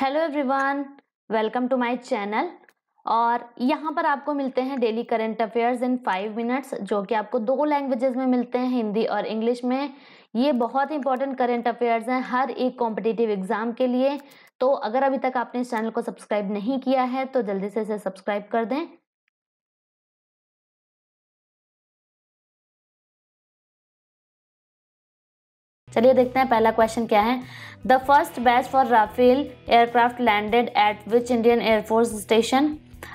Hello everyone welcome to my channel और यहाँ पर आपको मिलते हैं daily current affairs in five minutes जो कि आपको दो लैंग्वेजेस में मिलते हैं हिंदी और इंग्लिश में ये बहुत इंपॉर्टेंट करंट अफेयर्स हैं हर एक कॉम्पिटिटिव एग्ज़ाम के लिए तो अगर अभी तक आपने इस चैनल को सब्सक्राइब नहीं किया है तो जल्दी से इसे सब्सक्राइब कर दें चलिए देखते हैं पहला क्वेश्चन क्या है the first batch for Rafale aircraft landed at which Indian air force station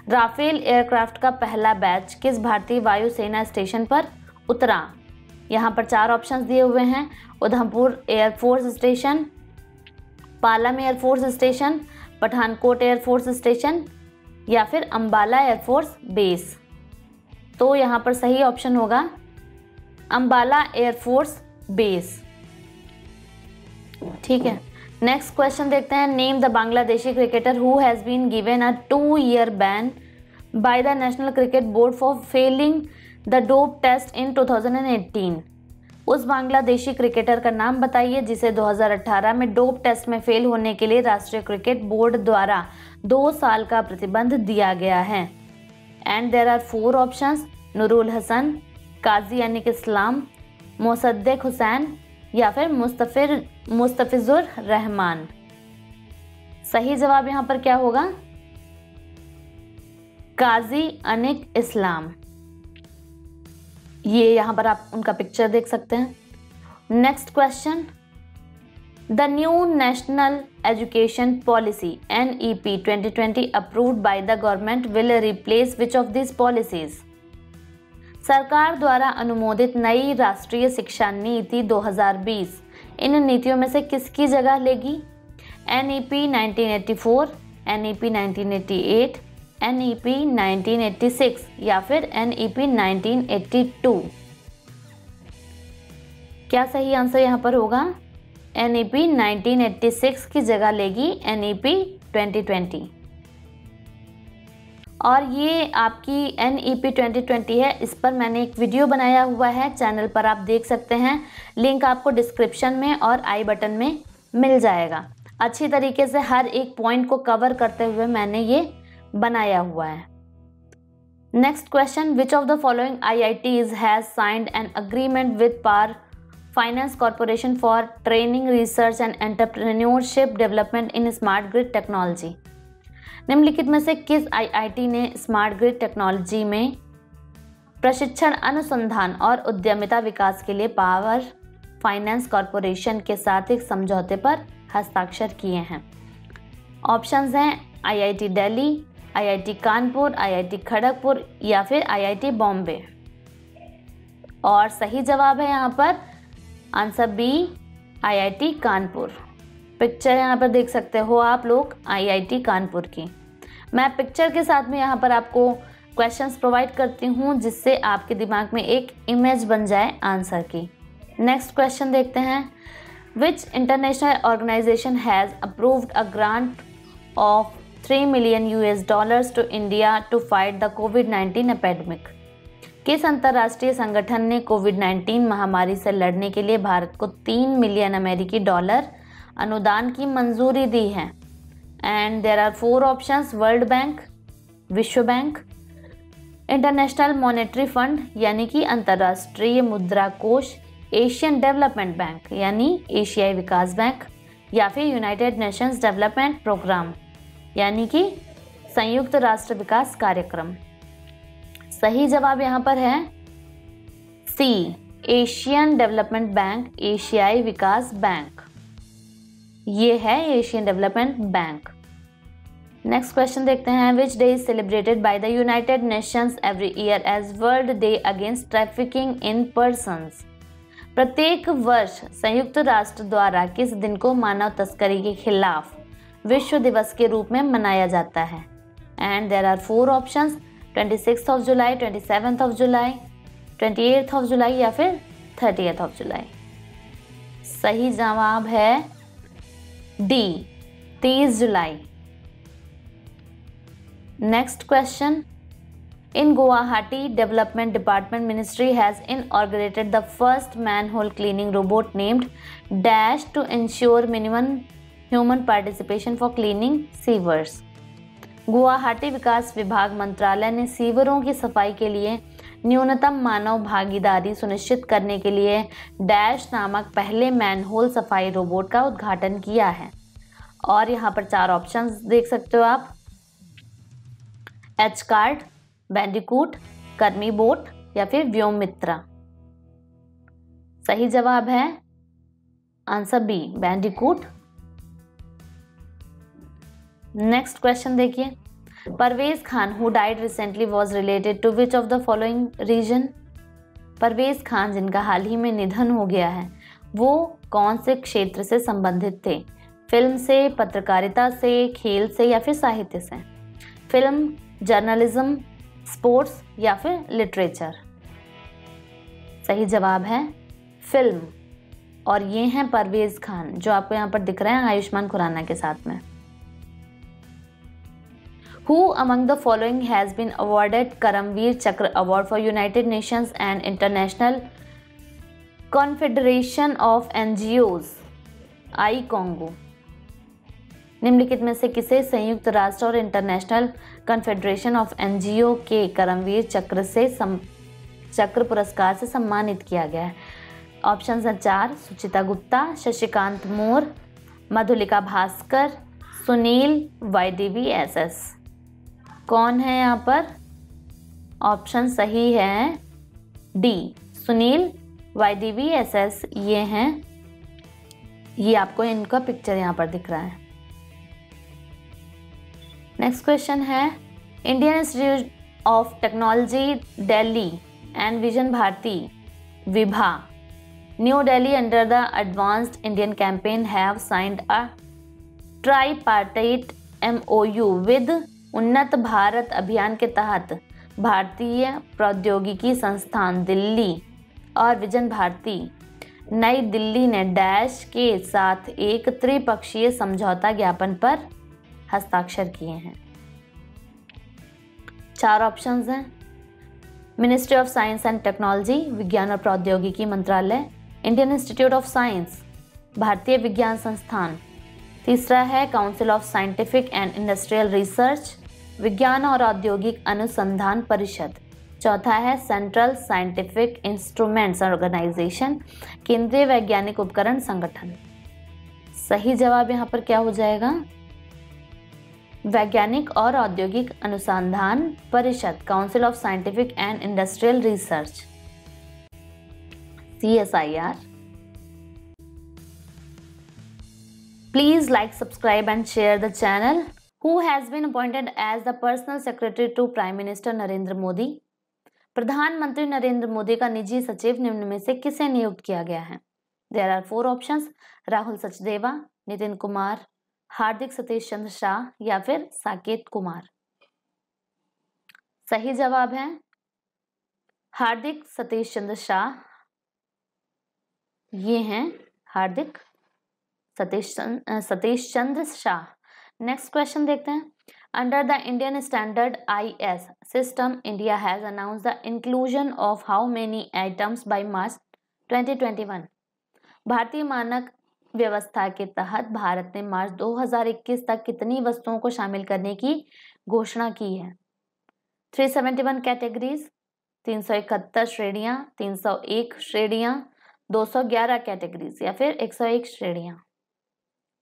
Rafale aircraft का पहला बैच किस भारतीय वायुसेना स्टेशन पर उतरा यहाँ पर चार ऑप्शंस दिए हुए हैं Udhampur air force station Palam air force station Pathankot air force station या फिर अम्बाला एयरफोर्स बेस तो यहाँ पर सही ऑप्शन होगा अम्बाला एयरफोर्स बेस ठीक है नेक्स्ट क्वेश्चन देखते हैं name the Bangladeshi cricketer who has been given a two year ban by the national cricket board for failing the dope test in 2018 उस बांग्लादेशी क्रिकेटर का नाम बताइए जिसे 2018 में डोप टेस्ट में फेल होने के लिए राष्ट्रीय क्रिकेट बोर्ड द्वारा दो साल का प्रतिबंध दिया गया है and there are four options Nurul Hasan Kazi Onik Islam Mosaddek Hossain या फिर मुस्तफिर मुस्तफिजुर रहमान सही जवाब यहां पर क्या होगा काजी अनिक इस्लाम ये यहां पर आप उनका पिक्चर देख सकते हैं next question the new national education policy N E P twenty twenty approve by the government will replace which of this policies सरकार द्वारा अनुमोदित नई राष्ट्रीय शिक्षा नीति 2020 इन नीतियों में से किसकी जगह लेगी N E P nineteen eighty four N E P nineteen eight N E P nineteen six या फिर N E P nineteen two क्या सही आंसर यहाँ पर होगा N E P nineteen eighty six की जगह लेगी N E P twenty twenty और ये आपकी N E P twenty twenty है इस पर मैंने एक वीडियो बनाया हुआ है चैनल पर आप देख सकते हैं लिंक आपको डिस्क्रिप्शन में और आई बटन में मिल जाएगा अच्छी तरीके से हर एक पॉइंट को कवर करते हुए मैंने ये बनाया हुआ है next question which of the following I I Ts has signed an agreement with power finance corporation for training research and entrepreneurship development in smart grid technology निम्नलिखित में से किस आईआईटी ने स्मार्ट ग्रिड टेक्नोलॉजी में प्रशिक्षण अनुसंधान और उद्यमिता विकास के लिए पावर फाइनेंस कॉरपोरेशन के साथ एक समझौते पर हस्ताक्षर किए हैं ऑप्शंस हैं IIT Delhi, IIT Kanpur IIT Kharagpur या फिर आईआईटी बॉम्बे और सही जवाब है यहाँ पर answer B IIT Kanpur picture यहाँ पर देख सकते हो आप लोग आईआईटी कानपुर की मैं पिक्चर के साथ में यहाँ पर आपको क्वेश्चंस प्रोवाइड करती हूँ जिससे आपके दिमाग में एक इमेज बन जाए आंसर की नेक्स्ट क्वेश्चन देखते हैं which international organization has approved a grant of three million U S dollars to India to fight the COVID nineteen pandemic किस अंतर्राष्ट्रीय संगठन ने कोविड नाइन्टीन महामारी से लड़ने के लिए भारत को तीन मिलियन अमेरिकी डॉलर अनुदान की मंजूरी दी है and there are four options World Bank विश्व बैंक इंटरनेशनल मॉनेटरी फंड यानी कि अंतर्राष्ट्रीय मुद्रा कोष एशियन डेवलपमेंट बैंक यानी एशियाई विकास बैंक या फिर यूनाइटेड नेशंस डेवलपमेंट प्रोग्राम यानी कि संयुक्त राष्ट्र विकास कार्यक्रम सही जवाब यहाँ पर है सी एशियन डेवलपमेंट बैंक एशियाई विकास बैंक ये है Asian Development Bank next question देखते हैं which day is celebrated by the United Nations every year as world day against trafficking in person प्रत्येक वर्ष संयुक्त राष्ट्र द्वारा किस दिन को मानव तस्करी के खिलाफ विश्व दिवस के रूप में मनाया जाता है and there are four option twenty six of July twenty of July twenty eighth of July या फिर थर्टी ऑफ जुलाई सही जवाब है डी तीस जुलाई next question in Guwahati development department ministry has inaugurated the first man hole cleaning robot named dash to ensure minimum human participation for cleaning sewers Guwahati विकास विभाग मंत्रालय ने सीवरों की सफाई के लिए न्यूनतम मानव भागीदारी सुनिश्चित करने के लिए डैश नामक पहले मैनहोल सफाई रोबोट का उद्घाटन किया है और यहाँ पर चार ऑप्शन देख सकते हो आप H card bandicoot Karmi bot या फिर व्योम मित्रा सही जवाब है answer B bandicoot next question देखिए Parvez Khan who died recently, was related to which of the following region? Parvez Khan जिनका हाल ही में निधन हो गया है वो कौन से क्षेत्र से संबंधित थे फिल्म से पत्रकारिता से खेल से या फिर साहित्य से फिल्म जर्नलिज्म स्पोर्ट्स या फिर लिटरेचर सही जवाब है फिल्म और ये हैं परवेज़ खान जो आपको यहाँ पर दिख रहे हैं आयुष्मान खुराना के साथ में Who among the following has been awarded Karamveer Chakra Award for United Nations and International confederation of ओज आई कॉन्गो निम्नलिखित में से किसे संयुक्त राष्ट्र और इंटरनेशनल कॉन्फेडरेशन ऑफ एनजीओ के करमवीर चक्र से सम, चक्र पुरस्कार से सम्मानित किया गया है ऑप्शन हैं चार Suchita Gupta Shashikant More Madhulika Bhaskar Sunil Y D V S S कौन है यहाँ पर ऑप्शन सही है D Sunil Y D V S S ये हैं ये आपको इनका पिक्चर यहाँ पर दिख रहा है नेक्स्ट क्वेश्चन है Indian institute of Technology Delhi and Vijnana Bharati Vibha new the advanced Indian campaign have signed a try signed M O U with Unnat Bharat अभियान के तहत भारतीय प्रौद्योगिकी संस्थान दिल्ली और विजन भारती नई दिल्ली ने डैश के साथ एक त्रिपक्षीय समझौता ज्ञापन पर हस्ताक्षर किए हैं चार ऑप्शंस हैं Ministry of Science and Technology विज्ञान और प्रौद्योगिकी मंत्रालय इंडियन इंस्टीट्यूट ऑफ साइंस भारतीय विज्ञान संस्थान तीसरा है Council of scientific and industrial Research विज्ञान और औद्योगिक अनुसंधान परिषद चौथा है सेंट्रल साइंटिफिक इंस्ट्रूमेंट्स ऑर्गेनाइजेशन केंद्रीय वैज्ञानिक उपकरण संगठन सही जवाब यहाँ पर क्या हो जाएगा वैज्ञानिक और औद्योगिक अनुसंधान परिषद council of scientific and industrial research C S I R please like subscribe and share the channel who has been appointed as the personal secretary to prime minister Narendra Modi प्रधानमंत्री नरेंद्र मोदी का निजी सचिव निम्न में से किसे नियुक्त किया गया है there are four option Rahul Sachdeva Nitin Kumar Hardik Satish Chandra Shah या फिर साकेत कुमार सही जवाब है हार्दिक सतीश चंद्र शाह ये हैं हार्दिक सतीश सतीश चंद्र शाह नेक्स्ट क्वेश्चन देखते हैं under the Indian standard I S system India has announce the inclusion of how many items by March 2021? भारतीय मानक व्यवस्था के तहत भारत ने मार्च 2021 तक कितनी वस्तुओं को शामिल करने की घोषणा की है 371 कैटेगरीज 371 श्रेणियां 301 श्रेणियां 211 कैटेगरीज या फिर 101 श्रेणियां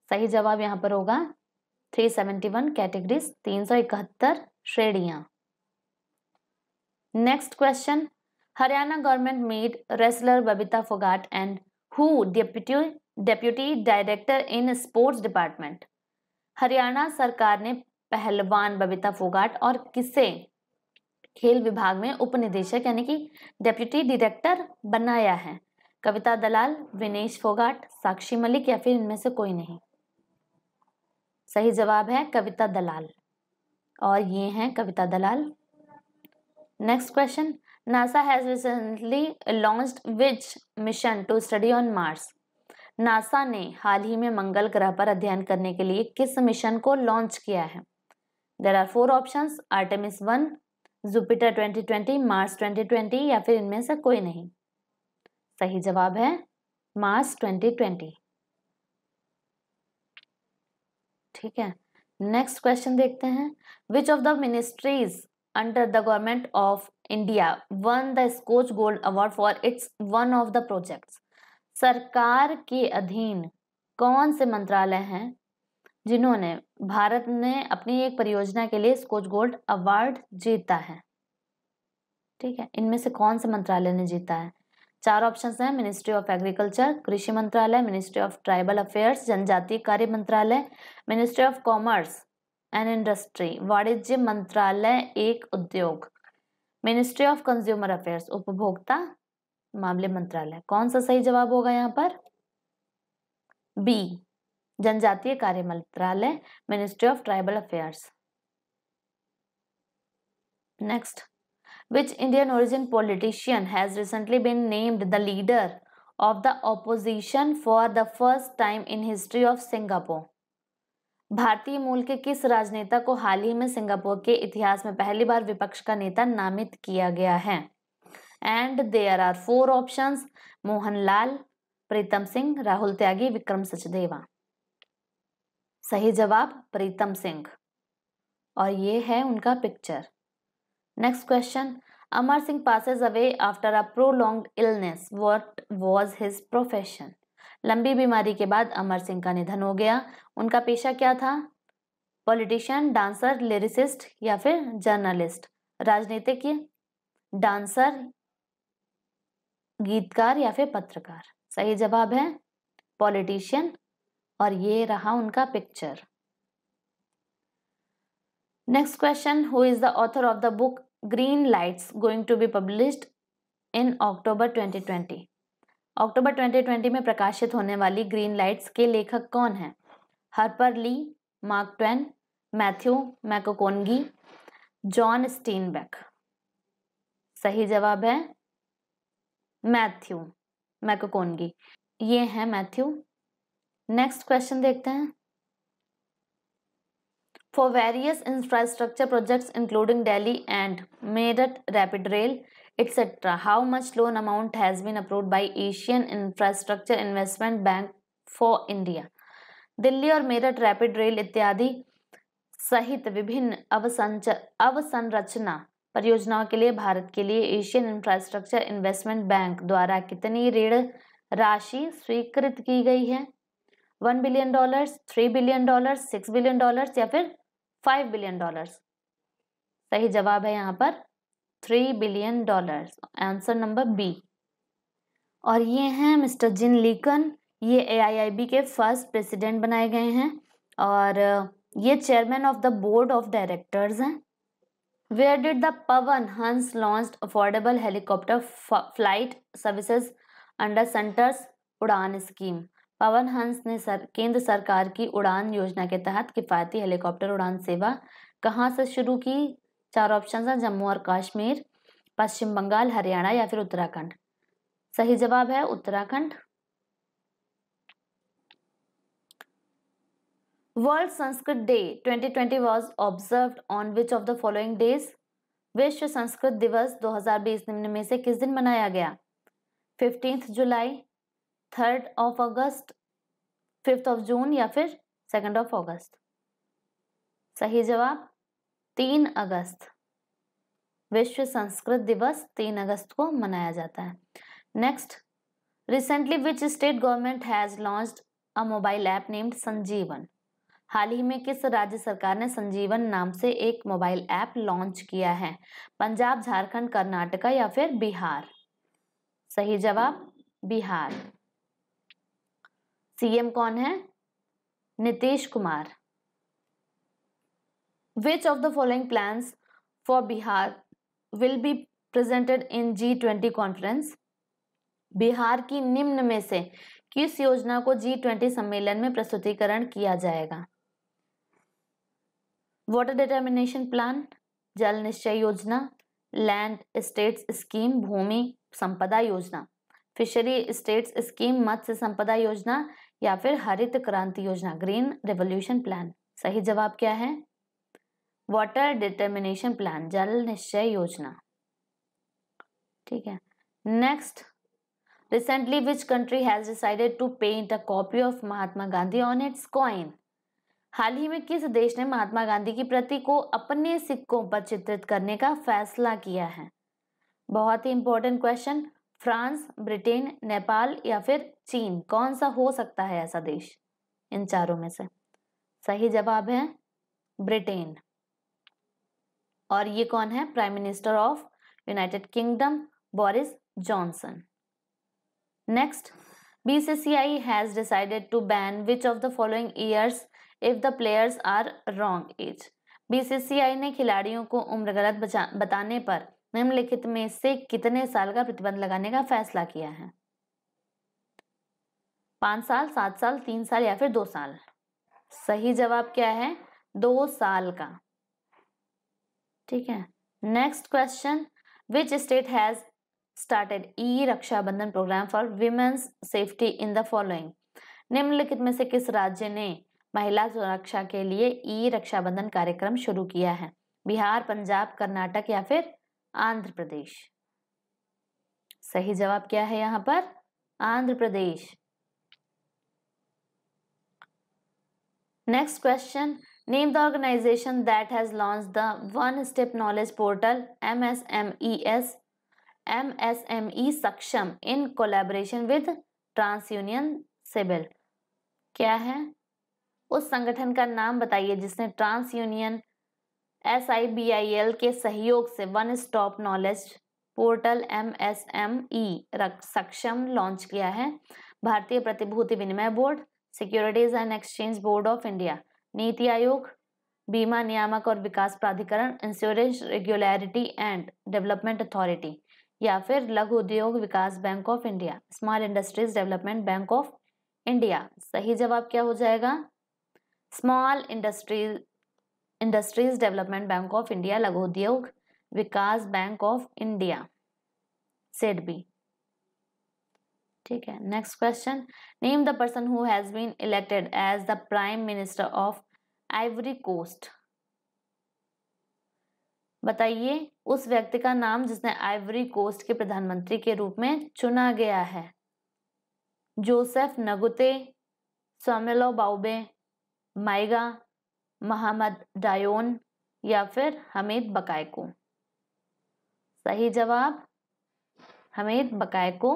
सही जवाब यहां पर होगा थ्री सेवेंटी तीन कैटेगरीज इकहत्तर श्रेणियां next question Haryana government made wrestler Babita Phogat and who deputy deputy director in sports department Haryana सरकार ने पहलवान बबीता फोगाट और किसे खेल विभाग में उपनिदेशक यानी कि डेप्यूटी डायरेक्टर बनाया है कविता दलाल विनेश फोगाट साक्षी मलिक या फिर इनमें से कोई नहीं सही जवाब है कविता दलाल और ये हैं Kavita Dalal next question NASA has recently launch which mission to study on Mars NASA ने हाल ही में मंगल ग्रह पर अध्ययन करने के लिए किस मिशन को लॉन्च किया है there are four option Artemis one Jupiter 2020, Mars 2020 या फिर इनमें से कोई नहीं सही जवाब है मार्स 2020 ठीक है नेक्स्ट क्वेश्चन देखते हैं which of the ministries under the government of India won the Scotch gold award for its one of the project सरकार के अधीन कौन से मंत्रालय हैं जिन्होंने भारत ने अपनी एक परियोजना के लिए स्कोच गोल्ड अवार्ड जीता है ठीक है इनमें से कौन से मंत्रालय ने जीता है चार ऑप्शन हैं मिनिस्ट्री ऑफ एग्रीकल्चर कृषि मंत्रालय मिनिस्ट्री ऑफ ट्राइबल अफेयर्स जनजातीय कार्य मंत्रालय ministry of commerce and industry वाणिज्य मंत्रालय एक उद्योग मिनिस्ट्री ऑफ कंज्यूमर अफेयर्स उपभोक्ता मामले मंत्रालय कौन सा सही जवाब होगा यहाँ पर बी जनजातीय कार्य मंत्रालय ministry of tribal affairs next which Indian origin politician has recently been named the leader of the opposition for the first time in history of Singapore? भारतीय मूल के किस राजनेता को हाल ही में सिंगापुर के इतिहास में पहली बार विपक्ष का नेता नामित किया गया है and there are four options Mohanlal Pritam Singh Rahul Tyagi Vikram Sachdeva सही जवाब प्रीतम सिंह और ये है उनका picture Next question Amar Singh passes away after a prolong illness what was his profession लंबी बीमारी के बाद अमर सिंह का निधन हो गया उनका पेशा क्या था पॉलिटिशियन डांसर लिरिसिस्ट या फिर जर्नलिस्ट राजनीतिक डांसर गीतकार या फिर पत्रकार सही जवाब है पॉलिटिशियन और ये रहा उनका picture next question who is the author of the book green lights going to be published in October 2020 अक्टूबर 2020 में प्रकाशित होने वाली ग्रीन लाइट्स के लेखक कौन हैं Harper Lee Mark Twain Matthew McConaughey John Steinbeck सही जवाब है मैथ्यू मैकोकोनगी ये है मैथ्यू नेक्स्ट क्वेश्चन देखते हैं for various infrastructure projects including Delhi and Meerut Rapid Rail, etc. How much loan amount has been approved by Asian Infrastructure Investment Bank for India? Delhi और Meerut rapid rail इत्यादि सहित विभिन्न अवसंच अवसंरचना परियोजनाओं के लिए भारत के लिए एशियन इंफ्रास्ट्रक्चर इन्वेस्टमेंट बैंक द्वारा कितनी ऋण राशि स्वीकृत की गई है one billion dollars three billion dollars six billion dollars या फिर फाइव बिलियन डॉलर्स सही जवाब है यहाँ पर three billion dollars answer number B और ये हैं मिस्टर जिन लीकन ये एआईआईबी के फर्स्ट प्रेसिडेंट बनाए गए हैं और ये chairman of the board of directors हैं where did the Pawan Hans launch affordable helicopter flight services under centre's Udan scheme Pawan Hans ने सर केंद्र सरकार की उड़ान योजना के तहत किफ़ायती हेलीकॉप्टर उड़ान सेवा कहाँ से शुरू की चार ऑप्शन हैं जम्मू और कश्मीर पश्चिम बंगाल हरियाणा या फिर उत्तराखंड सही जवाब है Uttarakhand world Sanskrit day 2020 was observe on which of the following days विश्व संस्कृत दिवस 2020 निम्न में से किस दिन मनाया गया fifteenth July third of August fifth of June या फिर सेकेंड ऑफ अगस्त सही जवाब तीन अगस्त विश्व संस्कृत दिवस तीन अगस्त को मनाया जाता है next recently which state government has launch a mobile app named Sanjeevan हाल ही में किस राज्य सरकार ने संजीवन नाम से एक मोबाइल ऐप लॉन्च किया है पंजाब झारखंड कर्नाटका या फिर बिहार सही जवाब बिहार सीएम कौन है Nitish Kumar which of the following plan for Bihar will be presented in G twenty conference Bihar की निम्न में से किस योजना को जी ट्वेंटी सम्मेलन में प्रस्तुतिकरण किया जाएगा वाटर डिटर्मिनेशन प्लान जल निश्चय योजना लैंड स्टेट्स स्कीम भूमि संपदा योजना फिशरी स्टेट्स स्कीम मत्स्य संपदा योजना या फिर हरित क्रांति योजना ग्रीन रेवोल्यूशन प्लान सही जवाब क्या है वाटर डिटर्मिनेशन प्लान जल निश्चय योजना ठीक है next recently which country has decided to paint a copy of Mahatma Gandhi on its coin हाल ही में किस देश ने महात्मा गांधी की प्रति को अपने सिक्कों पर चित्रित करने का फैसला किया है बहुत ही important question France Britain Nepal या फिर चीन कौन सा हो सकता है ऐसा देश इन चारों में से सही जवाब है ब्रिटेन और ये कौन है prime minister of United Kingdom Boris Johnson next BCCI has decided to ban which of the following years if the players are wrong age BCCI ने खिलाड़ियों को उम्र गलत बताने पर निम्नलिखित में से कितने साल का प्रतिबंध लगाने का फैसला किया है पांच साल सात साल तीन साल या फिर दो साल सही जवाब क्या है दो साल का ठीक है next question which state has started e Rakshabandhan program for women's safety in the following निम्नलिखित में से किस राज्य ने महिला सुरक्षा के लिए ई रक्षाबंधन कार्यक्रम शुरू किया है बिहार पंजाब कर्नाटक या फिर आंध्र प्रदेश सही जवाब क्या है यहाँ पर Andhra Pradesh next question name the organization that has launch the one step knowledge portal M S M E S M S M E Saksham in collaboration with TransUnion civil क्या है उस संगठन का नाम बताइए जिसने TransUnion S I B I L के सहयोग से one stop knowledge portal M S M E Saksham launch किया है भारतीय प्रतिभूति विनिमय board securities and exchange board of India NITI Aayog बीमा नियामक और विकास प्राधिकरण insurance regularity and development authority या फिर लघु उद्योग विकास bank of India small industries development bank of India सही जवाब क्या हो जाएगा small industries industries development bank of India लघु उद्योग विकास bank of India set B ठीक है next question name the person who has been elected as the prime minister of Ivory Coast बताइए उस व्यक्ति का नाम जिसने आइवरी कोस्ट के प्रधानमंत्री के रूप में चुना गया है Joseph Ngute Soumeylou Boubeye Maiga Mohamed Dionne या फिर हमीद बकायको सही जवाब हमीद बकायको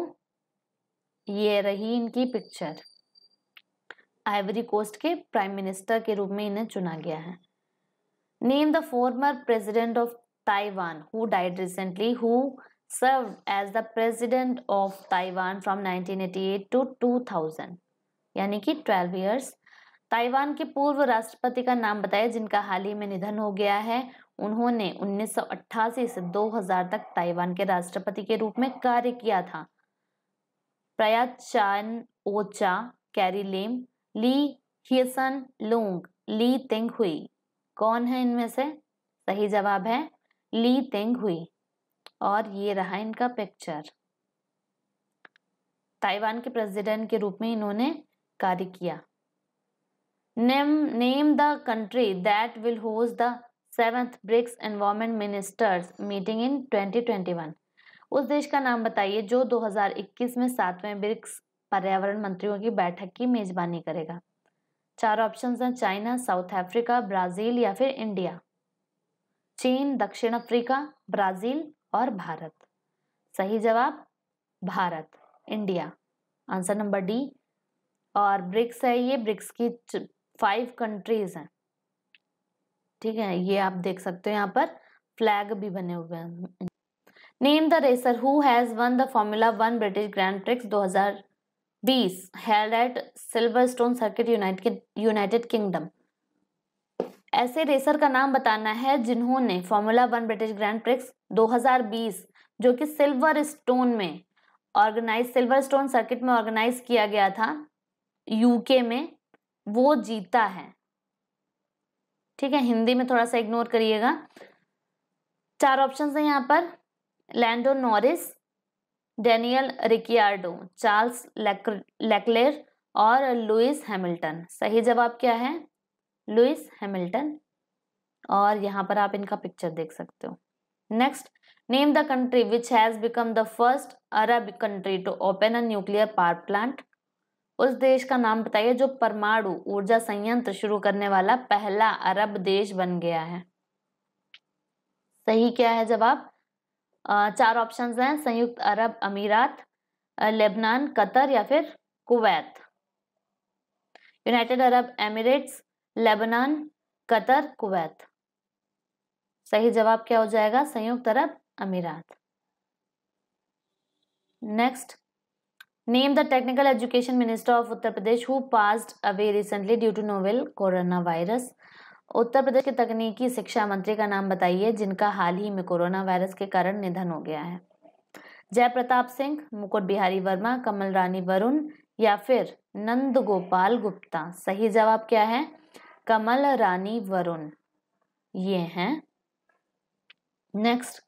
ये रही इनकी पिक्चर आइवरी कोस्ट के प्राइम मिनिस्टर के रूप में इन्हें चुना गया है name the former president of Taiwan who died recently who serve as the president of Taiwan from 1988 to 2000 यानी कि 12 इयर्स ताइवान के पूर्व राष्ट्रपति का नाम बताया जिनका हाल ही में निधन हो गया है उन्होंने 1988 से 2000 तक ताइवान के राष्ट्रपति के रूप में कार्य किया था Prayut Chan ocha Carrie Lam Lee Hsien Loong Lee Teng hui कौन है इनमें से सही जवाब है ली तेंग हुई और ये रहा इनका पिक्चर ताइवान के प्रेसिडेंट के रूप में इन्होंने कार्य किया Name, name the country that will host the seventh BRICS environment ministers meeting in 2021 उस देश का नाम बताइए जो 2021 में सातवें ब्रिक्स पर्यावरण मंत्रियों की बैठक की मेजबानी करेगा चार ऑप्शंस हैं चाइना साउथ अफ्रीका ब्राजील या फिर इंडिया चीन दक्षिण अफ्रीका ब्राजील और भारत सही जवाब Bharat India answer number D और ब्रिक्स है ये ब्रिक्स की फाइव कंट्रीज हैं ठीक है ये आप देख सकते हो यहाँ पर फ्लैग भी बने हुए हैं name the racer who has won the formula one British grand prix 2020 held at Silverstone circuit United Kingdom ऐसे रेसर का नाम बताना है जिन्होंने formula one British grand prix 2020 जो कि सिल्वर स्टोन में ऑर्गेनाइज सिल्वर स्टोन सर्किट में ऑर्गेनाइज किया गया था यूके में वो जीता है ठीक है हिंदी में थोड़ा सा इग्नोर करिएगा चार ऑप्शन है यहाँ पर Lando Norris Daniel Ricciardo Charles Leclerc और लुइस हैमिल्टन सही जवाब क्या है लुइस हैमिल्टन और यहाँ पर आप इनका पिक्चर देख सकते हो next name the country which has become the first Arab country to open a nuclear power plant उस देश का नाम बताइए जो परमाणु ऊर्जा संयंत्र शुरू करने वाला पहला अरब देश बन गया है सही क्या है जवाब चार ऑप्शन हैं संयुक्त अरब अमीरात लेबनान कतर या फिर Kuwait United Arab Emirates Lebanon Qatar Kuwait सही जवाब क्या हो जाएगा संयुक्त अरब अमीरात next Name the technical education minister of Uttar Pradesh who passed away recently due to novel coronavirus. Uttar Pradesh के तकनीकी शिक्षा मंत्री का नाम बताइए जिनका हाल ही में कोरोना वायरस के कारण निधन हो गया है जयप्रताप सिंह मुकुट बिहारी वर्मा कमल रानी वरुण या फिर नंद गोपाल गुप्ता सही जवाब क्या है कमल रानी वरुण ये हैं next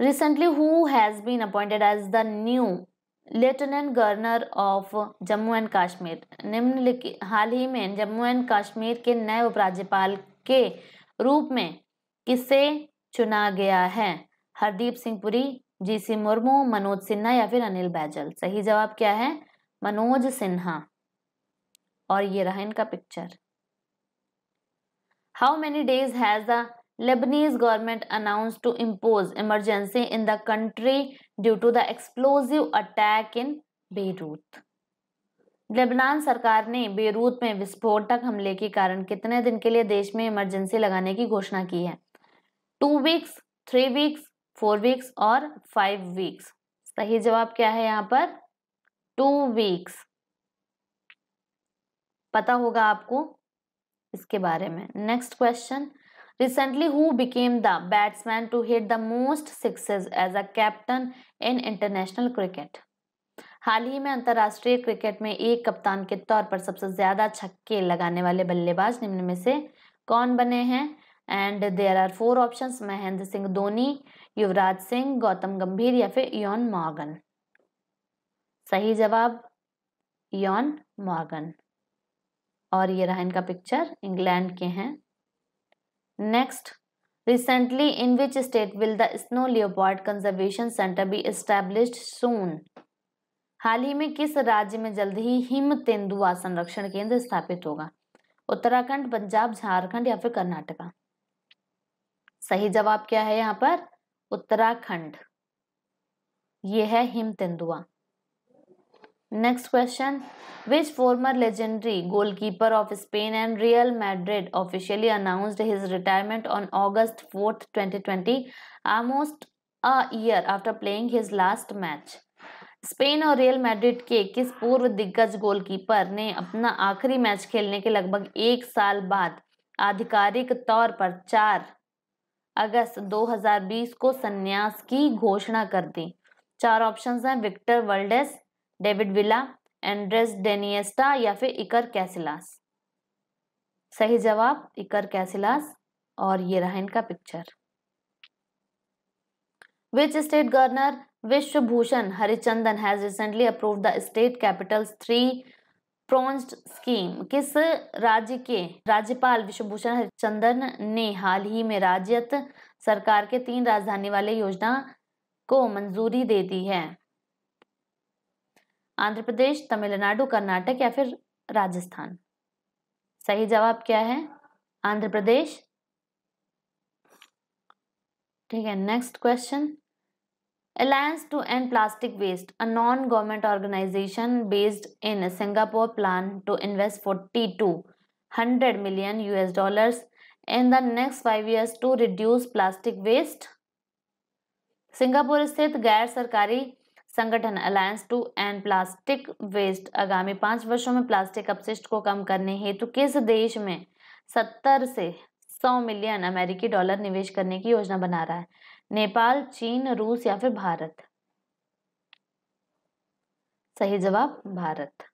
recently who has been appointed as the new lieutenant governor of Jammu and Kashmir निम्नलिखित हाल ही में जम्मू एंड कश्मीर के नए उपराज्यपाल के रूप में किसे चुना गया है हरदीप सिंह पुरी जी सी मुर्मू मनोज सिन्हा या फिर अनिल बैजल सही जवाब क्या है मनोज सिन्हा और ये रहा इनका picture how many days has the Lebanese government announced to impose emergency in the country due to the explosive attack in Beirut. Lebanon सरकार ने बेरूत में विस्फोटक हमले के कारण कितने दिन के लिए देश में इमरजेंसी लगाने की घोषणा की है two weeks three weeks four weeks और फाइव वीक्स सही जवाब क्या है यहाँ पर टू वीक्स पता होगा आपको इसके बारे में next question Recently, who became the batsman to hit the most sixes as a captain in international cricket? हाल ही में अंतर्राष्ट्रीय क्रिकेट में एक कप्तान के तौर पर सबसे ज्यादा छक्के लगाने वाले बल्लेबाज निम्न में से कौन बने हैं and there are four option Mahendra Singh Dhoni Yuvraj Singh Gautam Gambhir या फिर योन मॉर्गन सही जवाब योन मॉर्गन और ये रहा इनका पिक्चर इंग्लैंड के हैं next recently in which state will the snow leopard conservation centre be establish soon हाल ही में किस राज्य में जल्द ही हिम तेंदुआ संरक्षण केंद्र स्थापित होगा उत्तराखंड पंजाब झारखंड या फिर कर्नाटका सही जवाब क्या है यहाँ पर उत्तराखंड ये है हिम तेंदुआ next question which former legendary goalkeeper of Spain and Real Madrid officially announced his retirement on August fourth twenty twenty a year after playing his last match Spain और रियल मैड्रिड के किस पूर्व दिग्गज गोलकीपर ने अपना आखिरी match खेलने के लगभग एक साल बाद आधिकारिक तौर पर चार अगस्त 2020 को संन्यास की घोषणा कर दी चार ऑप्शंस हैं Victor Valdes David Villa Andres Iniesta या फिर इकर कैसिलास सही जवाब इकर कैसिलास और ये रहा इनका picture which state governor Biswabhusan Harichandan has recently approve the state capital's three pronged scheme किस राज्य के राज्यपाल विश्वभूषण हरिचंदन ने हाल ही में राज्य सरकार के तीन राजधानी वाले योजना को मंजूरी दे दी है आंध्र प्रदेश तमिलनाडु कर्नाटक या फिर राजस्थान सही जवाब क्या है आंध्र प्रदेश ठीक है next question alliance to end plastic waste a non government organization based in Singapore plan to invest forty two hundred million US dollars in the next five years to reduce plastic waste Singapore स्थित गैर सरकारी संगठन alliance to end plastic waste आगामी पांच वर्षों में plastic अपशिष्ट को कम करने हेतु किस देश में सत्तर से सौ मिलियन अमेरिकी डॉलर निवेश करने की योजना बना रहा है नेपाल चीन रूस या फिर भारत सही जवाब Bharat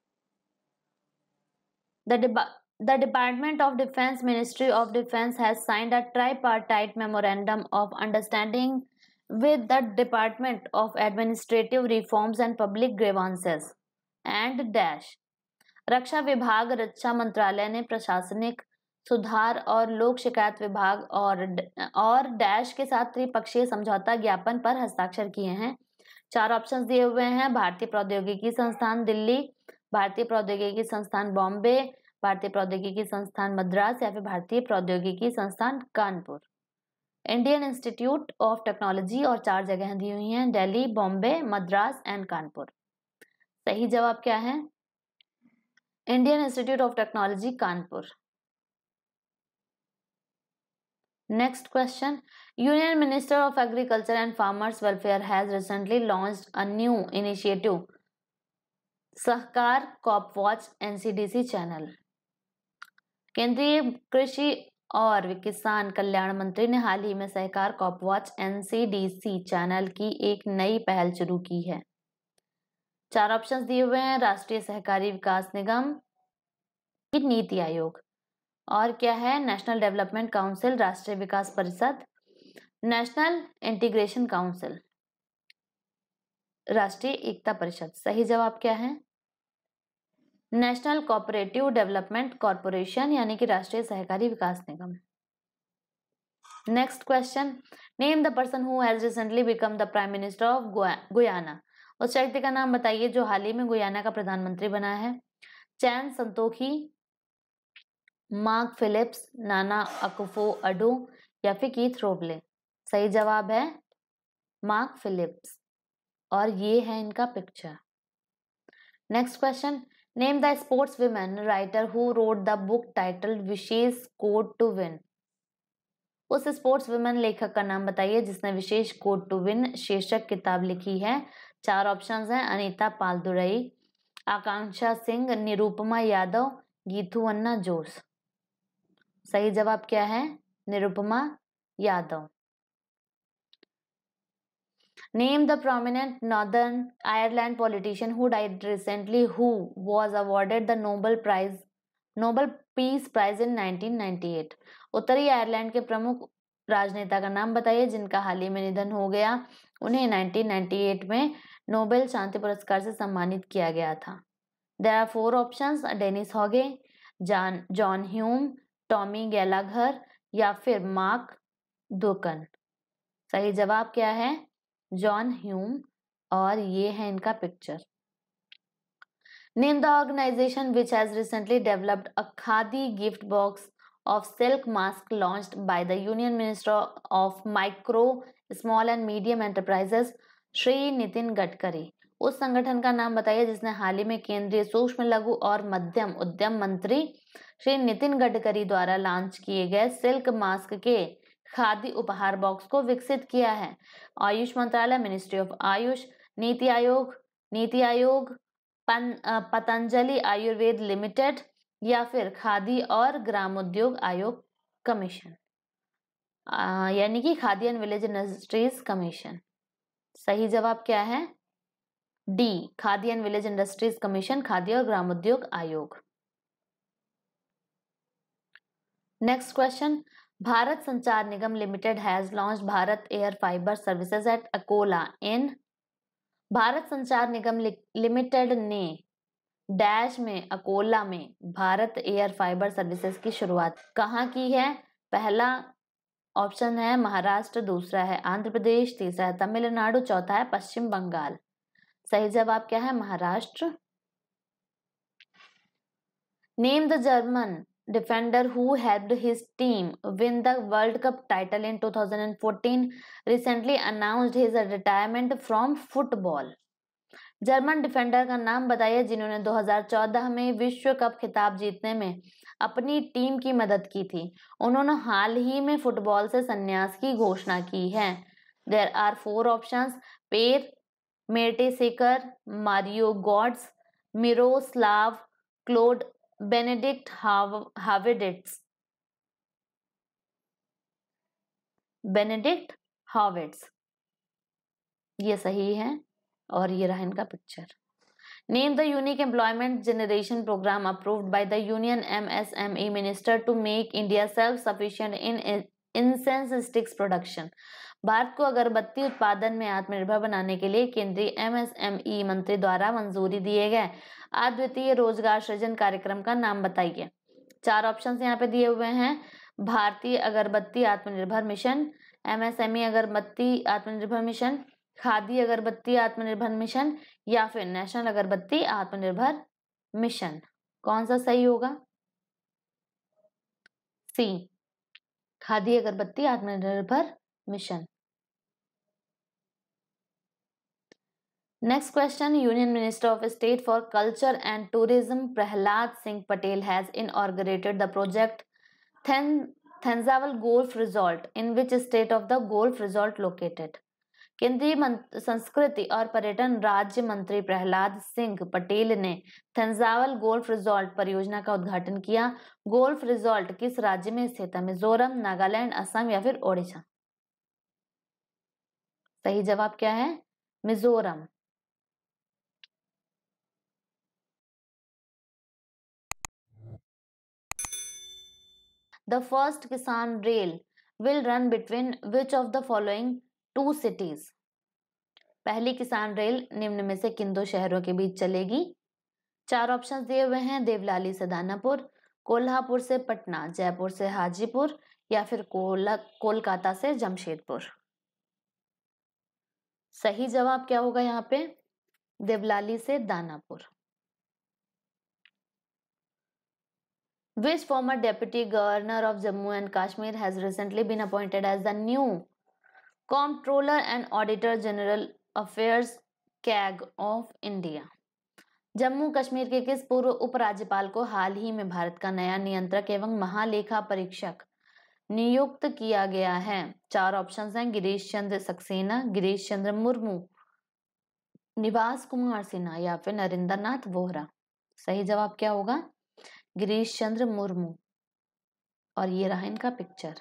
the department of defence ministry of defence है has signed memorandum of understanding with the Department of Administrative Reforms and Public Grievances and dash रक्षा विभाग रक्षा मंत्रालय ने प्रशासनिक सुधार और लोक शिकायत विभाग और और डैश के साथ त्रिपक्षीय समझौता ज्ञापन पर हस्ताक्षर किए हैं चार ऑप्शंस दिए हुए हैं भारतीय प्रौद्योगिकी संस्थान दिल्ली भारतीय प्रौद्योगिकी संस्थान बॉम्बे भारतीय प्रौद्योगिकी संस्थान मद्रास या फिर भारतीय प्रौद्योगिकी संस्थान Kanpur Indian institute of technology और चार जगह दी हुई हैं दिल्ली बॉम्बे मद्रास एंड कानपुर सही जवाब क्या है Indian institute of technology Kanpur next question union minister of agriculture and farmers welfare has recently launch a new initiative Sahakar cop watch NCDC channel केंद्रीय कृषि और किसान कल्याण मंत्री ने हाल ही में सहकार कॉपवॉच एनसीडीसी चैनल की एक नई पहल शुरू की है चार ऑप्शंस दिए हुए हैं राष्ट्रीय सहकारी विकास निगम की नीति आयोग और क्या है नेशनल डेवलपमेंट काउंसिल राष्ट्रीय विकास परिषद नेशनल इंटीग्रेशन काउंसिल राष्ट्रीय एकता परिषद सही जवाब क्या है नेशनल कोऑपरेटिव डेवलपमेंट कॉरपोरेशन यानी कि राष्ट्रीय सहकारी विकास निगम next question name the person who has recently become the prime minister of Guyana उस व्यक्ति का नाम बताइए जो हाल ही में गुयाना का प्रधानमंत्री बना है चैन संतोखी मार्क फिलिप्स नाना अकुफो अडो या फिर कीथ रोबले सही जवाब है मार्क फिलिप्स और ये है इनका picture next question name the sports sportswoman writer who wrote the book titled Vishesh code to win उस स्पोर्ट्स वुमेन लेखक का नाम बताइए जिसने विशेष कोड टू विन शीर्षक किताब लिखी है चार ऑप्शंस हैं अनीता पालदुरई आकांक्षा सिंह निरुपमा यादव गीतू अन्ना जोश सही जवाब क्या है Nirupama Yadav Name the prominent Northern Ireland politician who died recently who was awarded the Nobel Prize Nobel peace prize in 1998 उत्तरी आयरलैंड के प्रमुख राजनेता का नाम बताइए जिनका हाल ही में निधन हो गया उन्हें 1998 में नोबेल शांति पुरस्कार से सम्मानित किया गया था there are four option Denis Haughey John John Hume Tommy Gallagher या फिर मार्क दुकन सही जवाब क्या है जॉन ह्यूम और ये है इनका picture name the organisation which has recently developed a khadi gift box of silk mask launch by the union minister of micro small and medium enterprises Shri Nitin Gadkari उस संगठन का नाम बताइए जिसने हाल ही में केंद्रीय सूक्ष्म लघु और मध्यम उद्यम मंत्री श्री नितिन गडकरी द्वारा लॉन्च किए गए सिल्क मास्क के खाद्य उपहार बॉक्स को विकसित किया है आयुष मंत्रालय मिनिस्ट्री ऑफ आयुष नीति आयोग नीति आयोग पतंजलि आयुर्वेद लिमिटेड या फिर खादी और ग्रामोद्योग आयोग कमीशन यानी कि Khadi and village industries commission सही जवाब क्या है D Khadi and village industries commission Khadi और ग्रामोद्योग आयोग next question Bharat Sanchar Nigam limited has launch Bharat air fibre services at Akola in Bharat Sanchar Nigam limited ने डैश में अकोला में भारत एयर फाइबर सर्विसेज की शुरुआत कहाँ की है पहला ऑप्शन है महाराष्ट्र दूसरा है आंध्र प्रदेश तीसरा है तमिलनाडु चौथा है पश्चिम बंगाल सही जवाब क्या है Maharashtra name the German defender who helped his team win the World Cup title in 2014 recently announced his retirement from football. German defender का नाम बताइए जिन्होंने 2014 में विश्व कप खिताब जीतने में अपनी टीम की मदद की थी उन्होंने हाल ही में फुटबॉल से संन्यास की घोषणा की है there are four option Per Mertesacker Mario Gotze Miroslav Klose benedict havitz benedict havitz ये सही है और ये रहा इनका picture name the unique employment generation programme approved by the union MSME minister to make India self sufficient in incense sticks production Bharat को अगरबत्ती उत्पादन में आत्मनिर्भर बनाने के लिए केंद्रीय एमएसएमई मंत्री द्वारा मंजूरी दिए गए अद्वितीय रोजगार सृजन कार्यक्रम का नाम बताइए चार ऑप्शन यहाँ पे दिए हुए हैं भारतीय अगरबत्ती आत्मनिर्भर मिशन एमएसएमई अगरबत्ती आत्मनिर्भर मिशन खादी अगरबत्ती आत्मनिर्भर मिशन या फिर नेशनल अगरबत्ती आत्मनिर्भर मिशन कौन सा सही होगा सी Khadi Agarbatti Atmanirbhar mission next question union minister of state for culture and tourism Prahlad Singh Patel has inaugurated the project Thenzawl golf resort in which state of the golf resort located केंद्रीय संस्कृति और पर्यटन राज्य मंत्री प्रहलाद सिंह पटेल ने थेवल गोल्फ रिजॉर्ट परियोजना का उद्घाटन किया गोल्फ रिजॉर्ट किस राज्य में स्थित है मिजोरम नागालैंड असम या फिर ओडिशा सही जवाब क्या है Mizoram The first Kisan Rail will run between which of the following two cities? पहली किसान रेल निम्न में से किन दो शहरों के बीच चलेगी चार ऑप्शंस दिए हुए हैं देवलाली से दानापुर कोल्हापुर से पटना जयपुर से हाजीपुर या फिर कोला कोलकाता से जमशेदपुर सही जवाब क्या होगा यहाँ पे देवलाली से Danapur which former deputy governor of Jammu and Kashmir has recently been appointed as the new Comptroller and Auditor General Affairs CAG of India. Jammu Kashmir के किस पूर्व उपराज्यपाल को हाल ही में भारत का नया नियंत्रक एवं महालेखा परीक्षक नियुक्त किया गया है चार ऑप्शंस हैं गिरीश चंद्र सक्सेना गिरीश चंद्र मुर्मू निवास कुमार सिन्हा या फिर नरेंद्र नाथ वोहरा सही जवाब क्या होगा गिरीश चंद्र मुर्मू और ये रहा इनका picture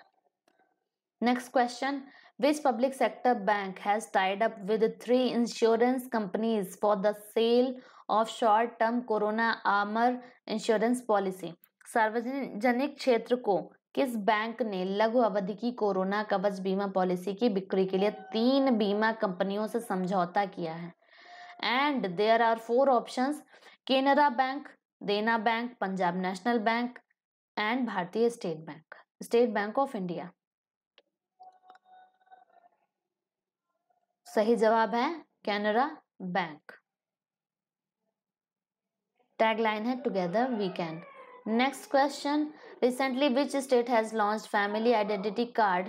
next question which public sector bank has tied up with three insurance companies for the sale of short term corona armour insurance policy सार्वजनिक क्षेत्र को किस बैंक ने लघु अवधि की कोरोना कवच बीमा पॉलिसी की बिक्री के लिए तीन बीमा कंपनियों से समझौता किया है and there are four options Canara bank Dena bank Punjab national bank and Bharatiya state bank state bank of India सही जवाब है कैनरा बैंक टैगलाइन है together we can next question recently which state has launch family identity card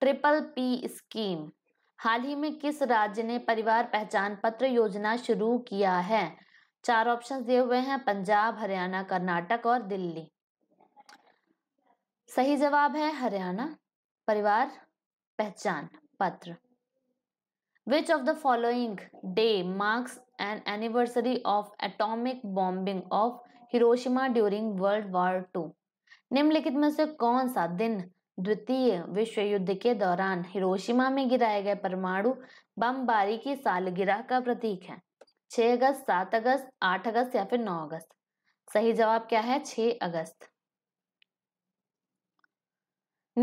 triple P scheme हाल ही में किस राज्य ने परिवार पहचान पत्र योजना शुरू किया है चार ऑप्शन दिए हुए हैं पंजाब हरियाणा कर्नाटक और दिल्ली सही जवाब है Haryana Parivar Pehchan Patra which of the following day marks an anniversary of atomic bombing of Hiroshima during world war two निम्नलिखित में से कौन सा दिन द्वितीय विश्व युद्ध के दौरान हिरोशिमा में गिराए गए परमाणु बमबारी की सालगिरह का प्रतीक है छह अगस्त सात अगस्त आठ अगस्त या फिर नौ अगस्त सही जवाब क्या है छ अगस्त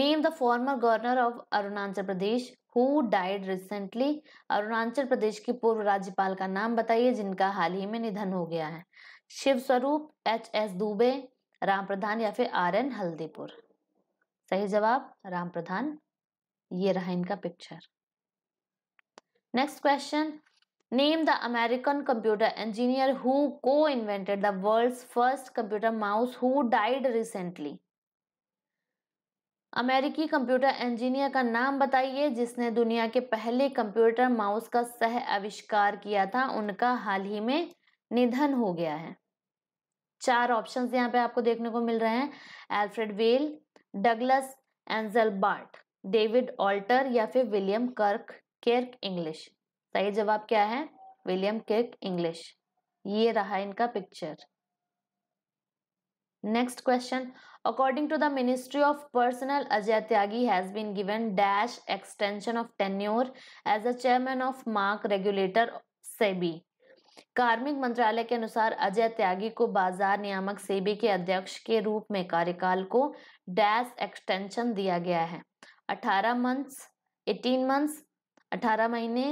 name the former governor of Arunachal Pradesh who died recently Arunachal Pradesh के पूर्व राज्यपाल का नाम बताइए जिनका हाल ही में निधन हो गया है शिव स्वरूप एच एस दुबे राम प्रधान या फिर आर एन हल्दीपुर सही जवाब राम प्रधान ये रहा इनका picture next question name the American computer engineer who co invented the world's first computer mouse who died recently. अमेरिकी कंप्यूटर इंजीनियर का नाम बताइए जिसने दुनिया के पहले कंप्यूटर माउस का सह आविष्कार किया था उनका हाल ही में निधन हो गया है चार ऑप्शंस यहाँ पे आपको देखने को मिल रहे हैं Alfred Vail Douglas Engelbart David Alter या फिर विलियम कर्क केर्क इंग्लिश सही जवाब क्या है विलियम किर्क इंग्लिश ये रहा इनका picture next question according to the ministry of personnel Ajay Tyagi has been given dash extension of tenure as a chairman of market regulator SEBI कार्मिक मंत्रालय के अनुसार अजय त्यागी को बाजार नियामक सेबी के अध्यक्ष के रूप में कार्यकाल को डैश एक्सटेंशन दिया गया है 18 मंथ्स 18 मंथ्स 18 महीने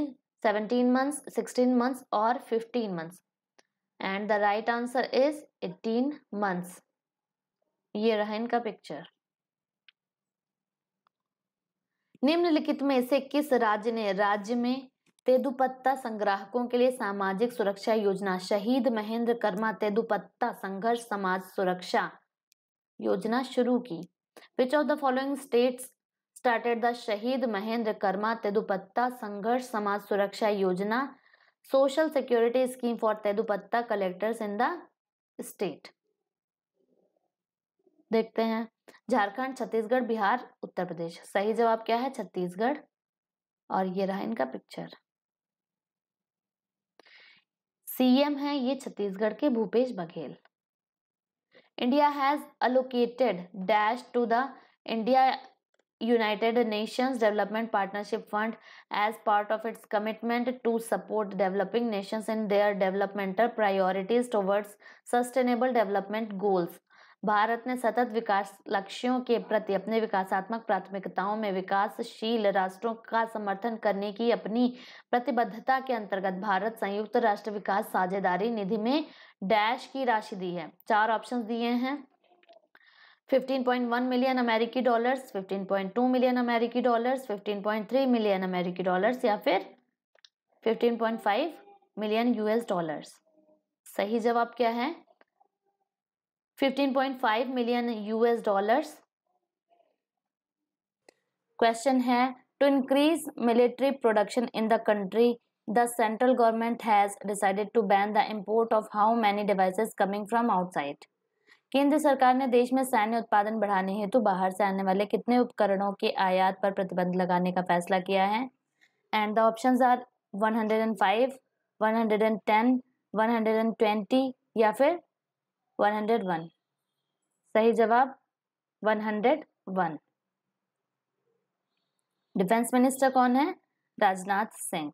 17 months 16 months or 15 months and the right answer is 18 months ये रहा इनका पिक्चर निम्नलिखित में से किस राज्य ने राज्य में तेदुपत्ता संग्राहकों के लिए सामाजिक सुरक्षा योजना शहीद महेंद्र कर्मा तेदुपत्ता संघर्ष समाज सुरक्षा योजना शुरू की which of the following states started the Shaheed Mahendra Karma Tendupatta Sangharsh Samaj Suraksha Yojana social security scheme for tendupatta collectors in the state देखते हैं झारखंड छत्तीसगढ़ बिहार उत्तर प्रदेश सही जवाब क्या है छत्तीसगढ़ और ये रहा इनका पिक्चर सीएम है ये छत्तीसगढ़ के Bhupesh Baghel India has allocated dash to the India United Nations Development Partnership Fund as part of its commitment to support developing nations in their developmental priorities towards sustainable development goals. Bharat ने सतत विकास लक्ष्यों के प्रति अपने विकासात्मक प्राथमिकताओं में विकासशील राष्ट्रों का समर्थन करने की अपनी प्रतिबद्धता के अंतर्गत भारत संयुक्त राष्ट्र विकास साझेदारी निधि में डैश की राशि दी है चार ऑप्शंस दिए हैं 15.1 मिलियन अमेरिकी डॉलर्स 15.2 मिलियन अमेरिकी डॉलर्स 15.3 मिलियन अमेरिकी डॉलर्स या फिर 15.5 मिलियन यूएस डॉलर्स सही जवाब क्या है 15.5 मिलियन यूएस डॉलर्स क्वेश्चन है to increase military production in the country the central government has decided to ban the import of how many devices coming from outside केंद्र सरकार ने देश में सैन्य उत्पादन बढ़ाने हेतु बाहर से आने वाले कितने उपकरणों के आयात पर प्रतिबंध लगाने का फैसला किया है एंड द ऑप्शन आर 105, 110, 120 या फिर 101। सही जवाब 101। डिफेंस मिनिस्टर कौन है Rajnath Singh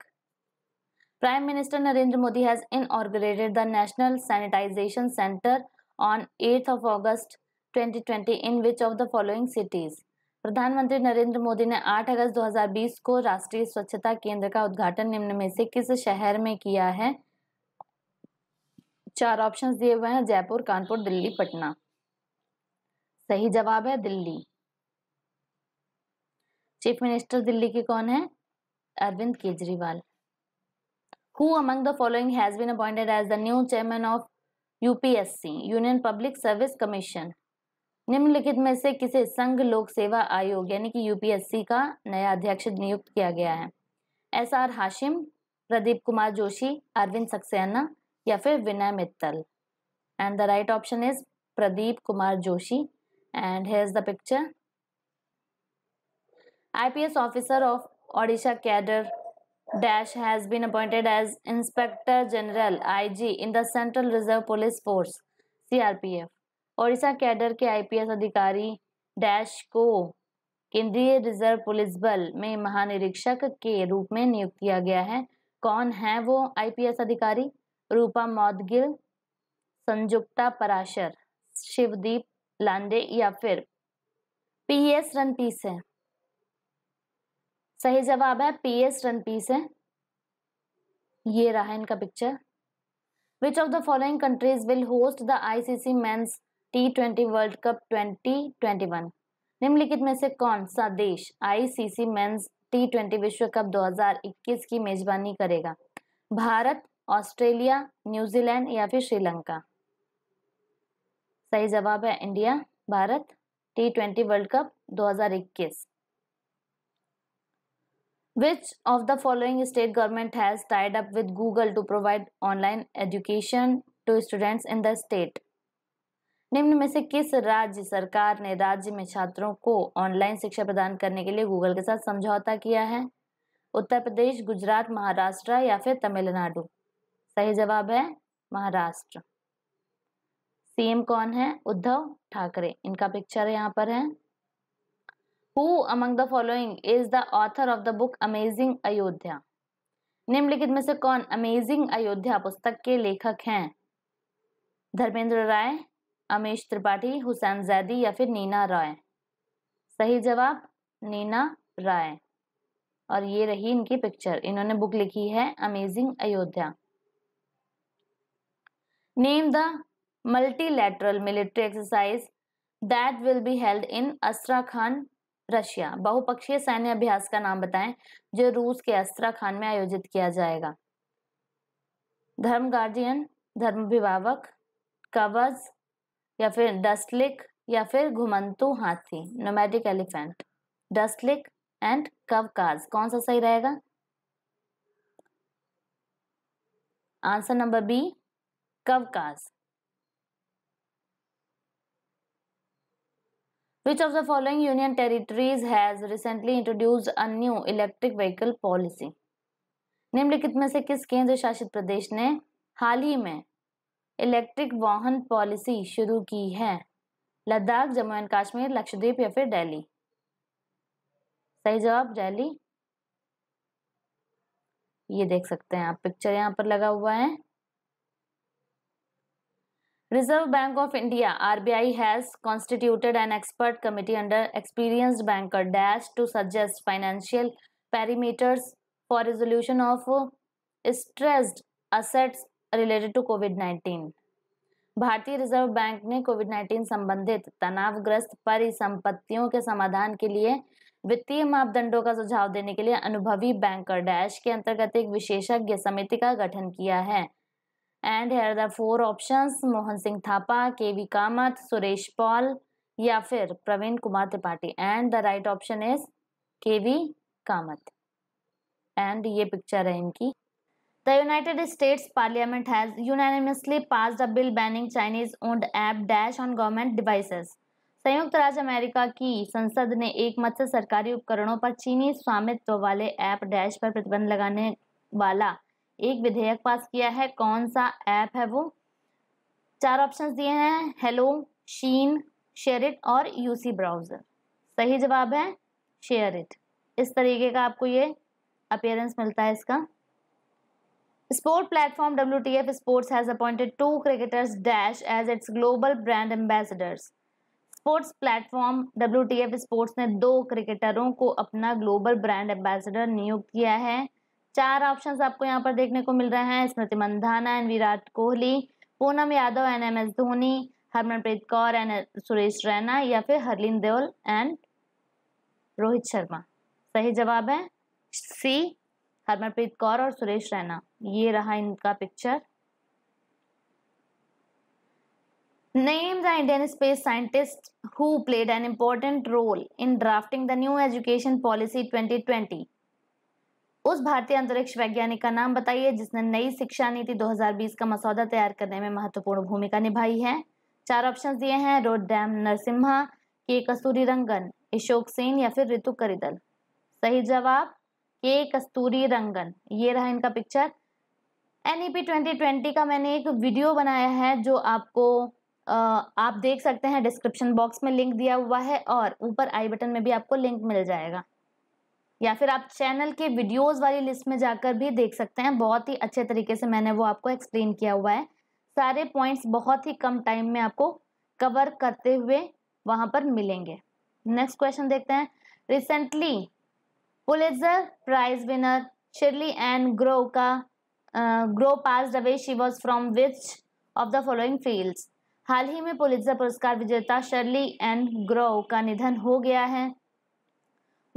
prime minister Narendra Modi has inaugurated the national sanitisation centre on 8th of August 2020 in which of the following cities? प्रधानमंत्री नरेंद्र मोदी ने 8 अगस्त 2020 को राष्ट्रीय स्वच्छता केंद्र का उद्घाटन निम्न में से किस शहर में किया है चार ऑप्शंस दिए हुए हैं जयपुर कानपुर दिल्ली पटना सही जवाब है दिल्ली चीफ मिनिस्टर दिल्ली के कौन है Arvind Kejriwal who among the following has been appointed as the new chairman of UPSC union public service commission निम्नलिखित में से किसे संघ लोक सेवा आयोग यानी कि यूपीएससी का नया अध्यक्ष नियुक्त किया गया है एस आर हाशिम प्रदीप कुमार जोशी अरविंद सक्सेना या फिर Vinay Mittal and the right option is Pradeep Kumar Joshi and here is the picture IPS officer of Odisha cadre dash has been appointed as inspector general ig in the central reserve police force CRPF Odisha cadre के IPS अधिकारी dash को केंद्रीय reserve police बल में महानिरीक्षक के रूप में नियुक्त किया गया है कौन है वो आईपीएस अधिकारी रूपा मौदगिल संजुक्ता पराशर शिवदीप लांडे या फिर पीएस रणपीस है सही जवाब है पी एस रणपीस है ये रहा इनका picture which of the following countries will host the ICC men's T twenty world cup 2021 निम्नलिखित में से कौन सा देश आईसीसी मेंस टी ट्वेंटी विश्व कप 2021 की मेजबानी करेगा भारत ऑस्ट्रेलिया न्यूजीलैंड या फिर श्रीलंका सही जवाब है India Bharat T twenty world cup 2021 Which of the following state government has tied up with Google to provide online education to students in the state? निम्न में से किस राज्य सरकार ने राज्य में छात्रों को ऑनलाइन शिक्षा प्रदान करने के लिए गूगल के साथ समझौता किया है उत्तर प्रदेश गुजरात महाराष्ट्र या फिर तमिलनाडु सही जवाब है महाराष्ट्र सीएम कौन है उद्धव ठाकरे इनका पिक्चर यहाँ पर है who among the following is the author of the book amazing Ayodhya निम्नलिखित में से कौन अमेजिंग अयोध्या पुस्तक के लेखक हैं धर्मेंद्र राय अमेश त्रिपाठी हुसैन जैदी या फिर नीना राय सही जवाब नीना राय और ये रही इनकी पिक्चर इन्होंने बुक लिखी है amazing Ayodhya name the multilateral military exercise that will be held in Astrakhan Russia बहुपक्षीय सैन्य अभ्यास का नाम बताएं जो रूस के अस्त्रा खान में आयोजित किया जाएगा धर्म गार्जियन धर्म विभावक कवज या फिर डस्टलिक या फिर घुमंतु हाथी nomadic elephant Dustlik and Kavkaz कौन सा सही रहेगा answer number B Kavkaz Which of the following union territories has recently introduced a new electric vehicle policy? निम्नलिखित में से किस केंद्र शासित प्रदेश ने हाल ही में इलेक्ट्रिक वाहन पॉलिसी शुरू की है लद्दाख जम्मू एंड कश्मीर लक्षद्वीप या फिर दिल्ली सही जवाब दिल्ली ये देख सकते हैं आप पिक्चर यहाँ पर लगा हुआ है Reserve Bank of India RBI has constituted an expert committee under experienced banker dash to suggest financial parameters for resolution of stressed assets related to COVID-19. भारतीय रिजर्व बैंक ने कोविड 19 संबंधित तनावग्रस्त परिसंपत्तियों के समाधान के लिए वित्तीय मापदंडों का सुझाव देने के लिए अनुभवी बैंकर डैश के अंतर्गत एक विशेषज्ञ समिति का गठन किया है and here the four four Mohan Singh Thapa K V Kamath Suresh Paul या फिर Praveen Kumar Tripathi and the right option is K V Kamath and ये पिक्चर है इनकी the United States parliament has unanimously pass the bill banning Chinese owned app dash on government devices संयुक्त राज्य America की संसद ने एक मत से सरकारी उपकरणों पर चीनी स्वामित्व वाले ऐप डैश पर प्रतिबंध लगाने वाला एक विधेयक पास किया है कौन सा ऐप है वो चार ऑप्शंस दिए हैं हेलो शीन शेयर इट और यूसी ब्राउजर सही जवाब है शेयर इट इस तरीके का आपको ये अपियरेंस मिलता है इसका sport platform W T F sports has appointed two cricketers dash as its global brand ambassadors sports platform W T F sports ने दो क्रिकेटरों को अपना ग्लोबल ब्रांड एम्बेसडर नियुक्त किया है चार ऑप्शंस आपको यहाँ पर देखने को मिल रहे हैं Smriti Mandhana and Virat Kohli Poonam Yadav and M S Dhoni Harmanpreet Kaur and Suresh Raina या फिर हरलीन देओल एंड रोहित शर्मा सही जवाब है सी हरमनप्रीत कौर और सुरेश रैना ये रहा इनका picture name the Indian space scientist who played an important role in drafting the new education policy 2020. उस भारतीय अंतरिक्ष वैज्ञानिक का नाम बताइए जिसने नई शिक्षा नीति 2020 का मसौदा तैयार करने में महत्वपूर्ण भूमिका निभाई है चार ऑप्शन दिए हैं रोड डैम नरसिम्हा के कस्तूरी रंगन अशोक सेन या फिर ऋतु करिदल सही जवाब के कस्तूरी रंगन ये रहा इनका picture N E twenty twenty का मैंने एक वीडियो बनाया है जो आपको आप देख सकते हैं डिस्क्रिप्शन बॉक्स में लिंक दिया हुआ है और ऊपर आई बटन में भी आपको लिंक मिल जाएगा या फिर आप चैनल के वीडियोस वाली लिस्ट में जाकर भी देख सकते हैं बहुत ही अच्छे तरीके से मैंने वो आपको एक्सप्लेन किया हुआ है सारे पॉइंट्स बहुत ही कम टाइम में आपको कवर करते हुए वहाँ पर मिलेंगे नेक्स्ट क्वेश्चन देखते हैं recently Pulitzer prize winner Shirley Ann Grau का Grau pass away she was from which of the following field हाल ही में पुलिजर पुरस्कार विजेता शर्ली एंड ग्रो का निधन हो गया है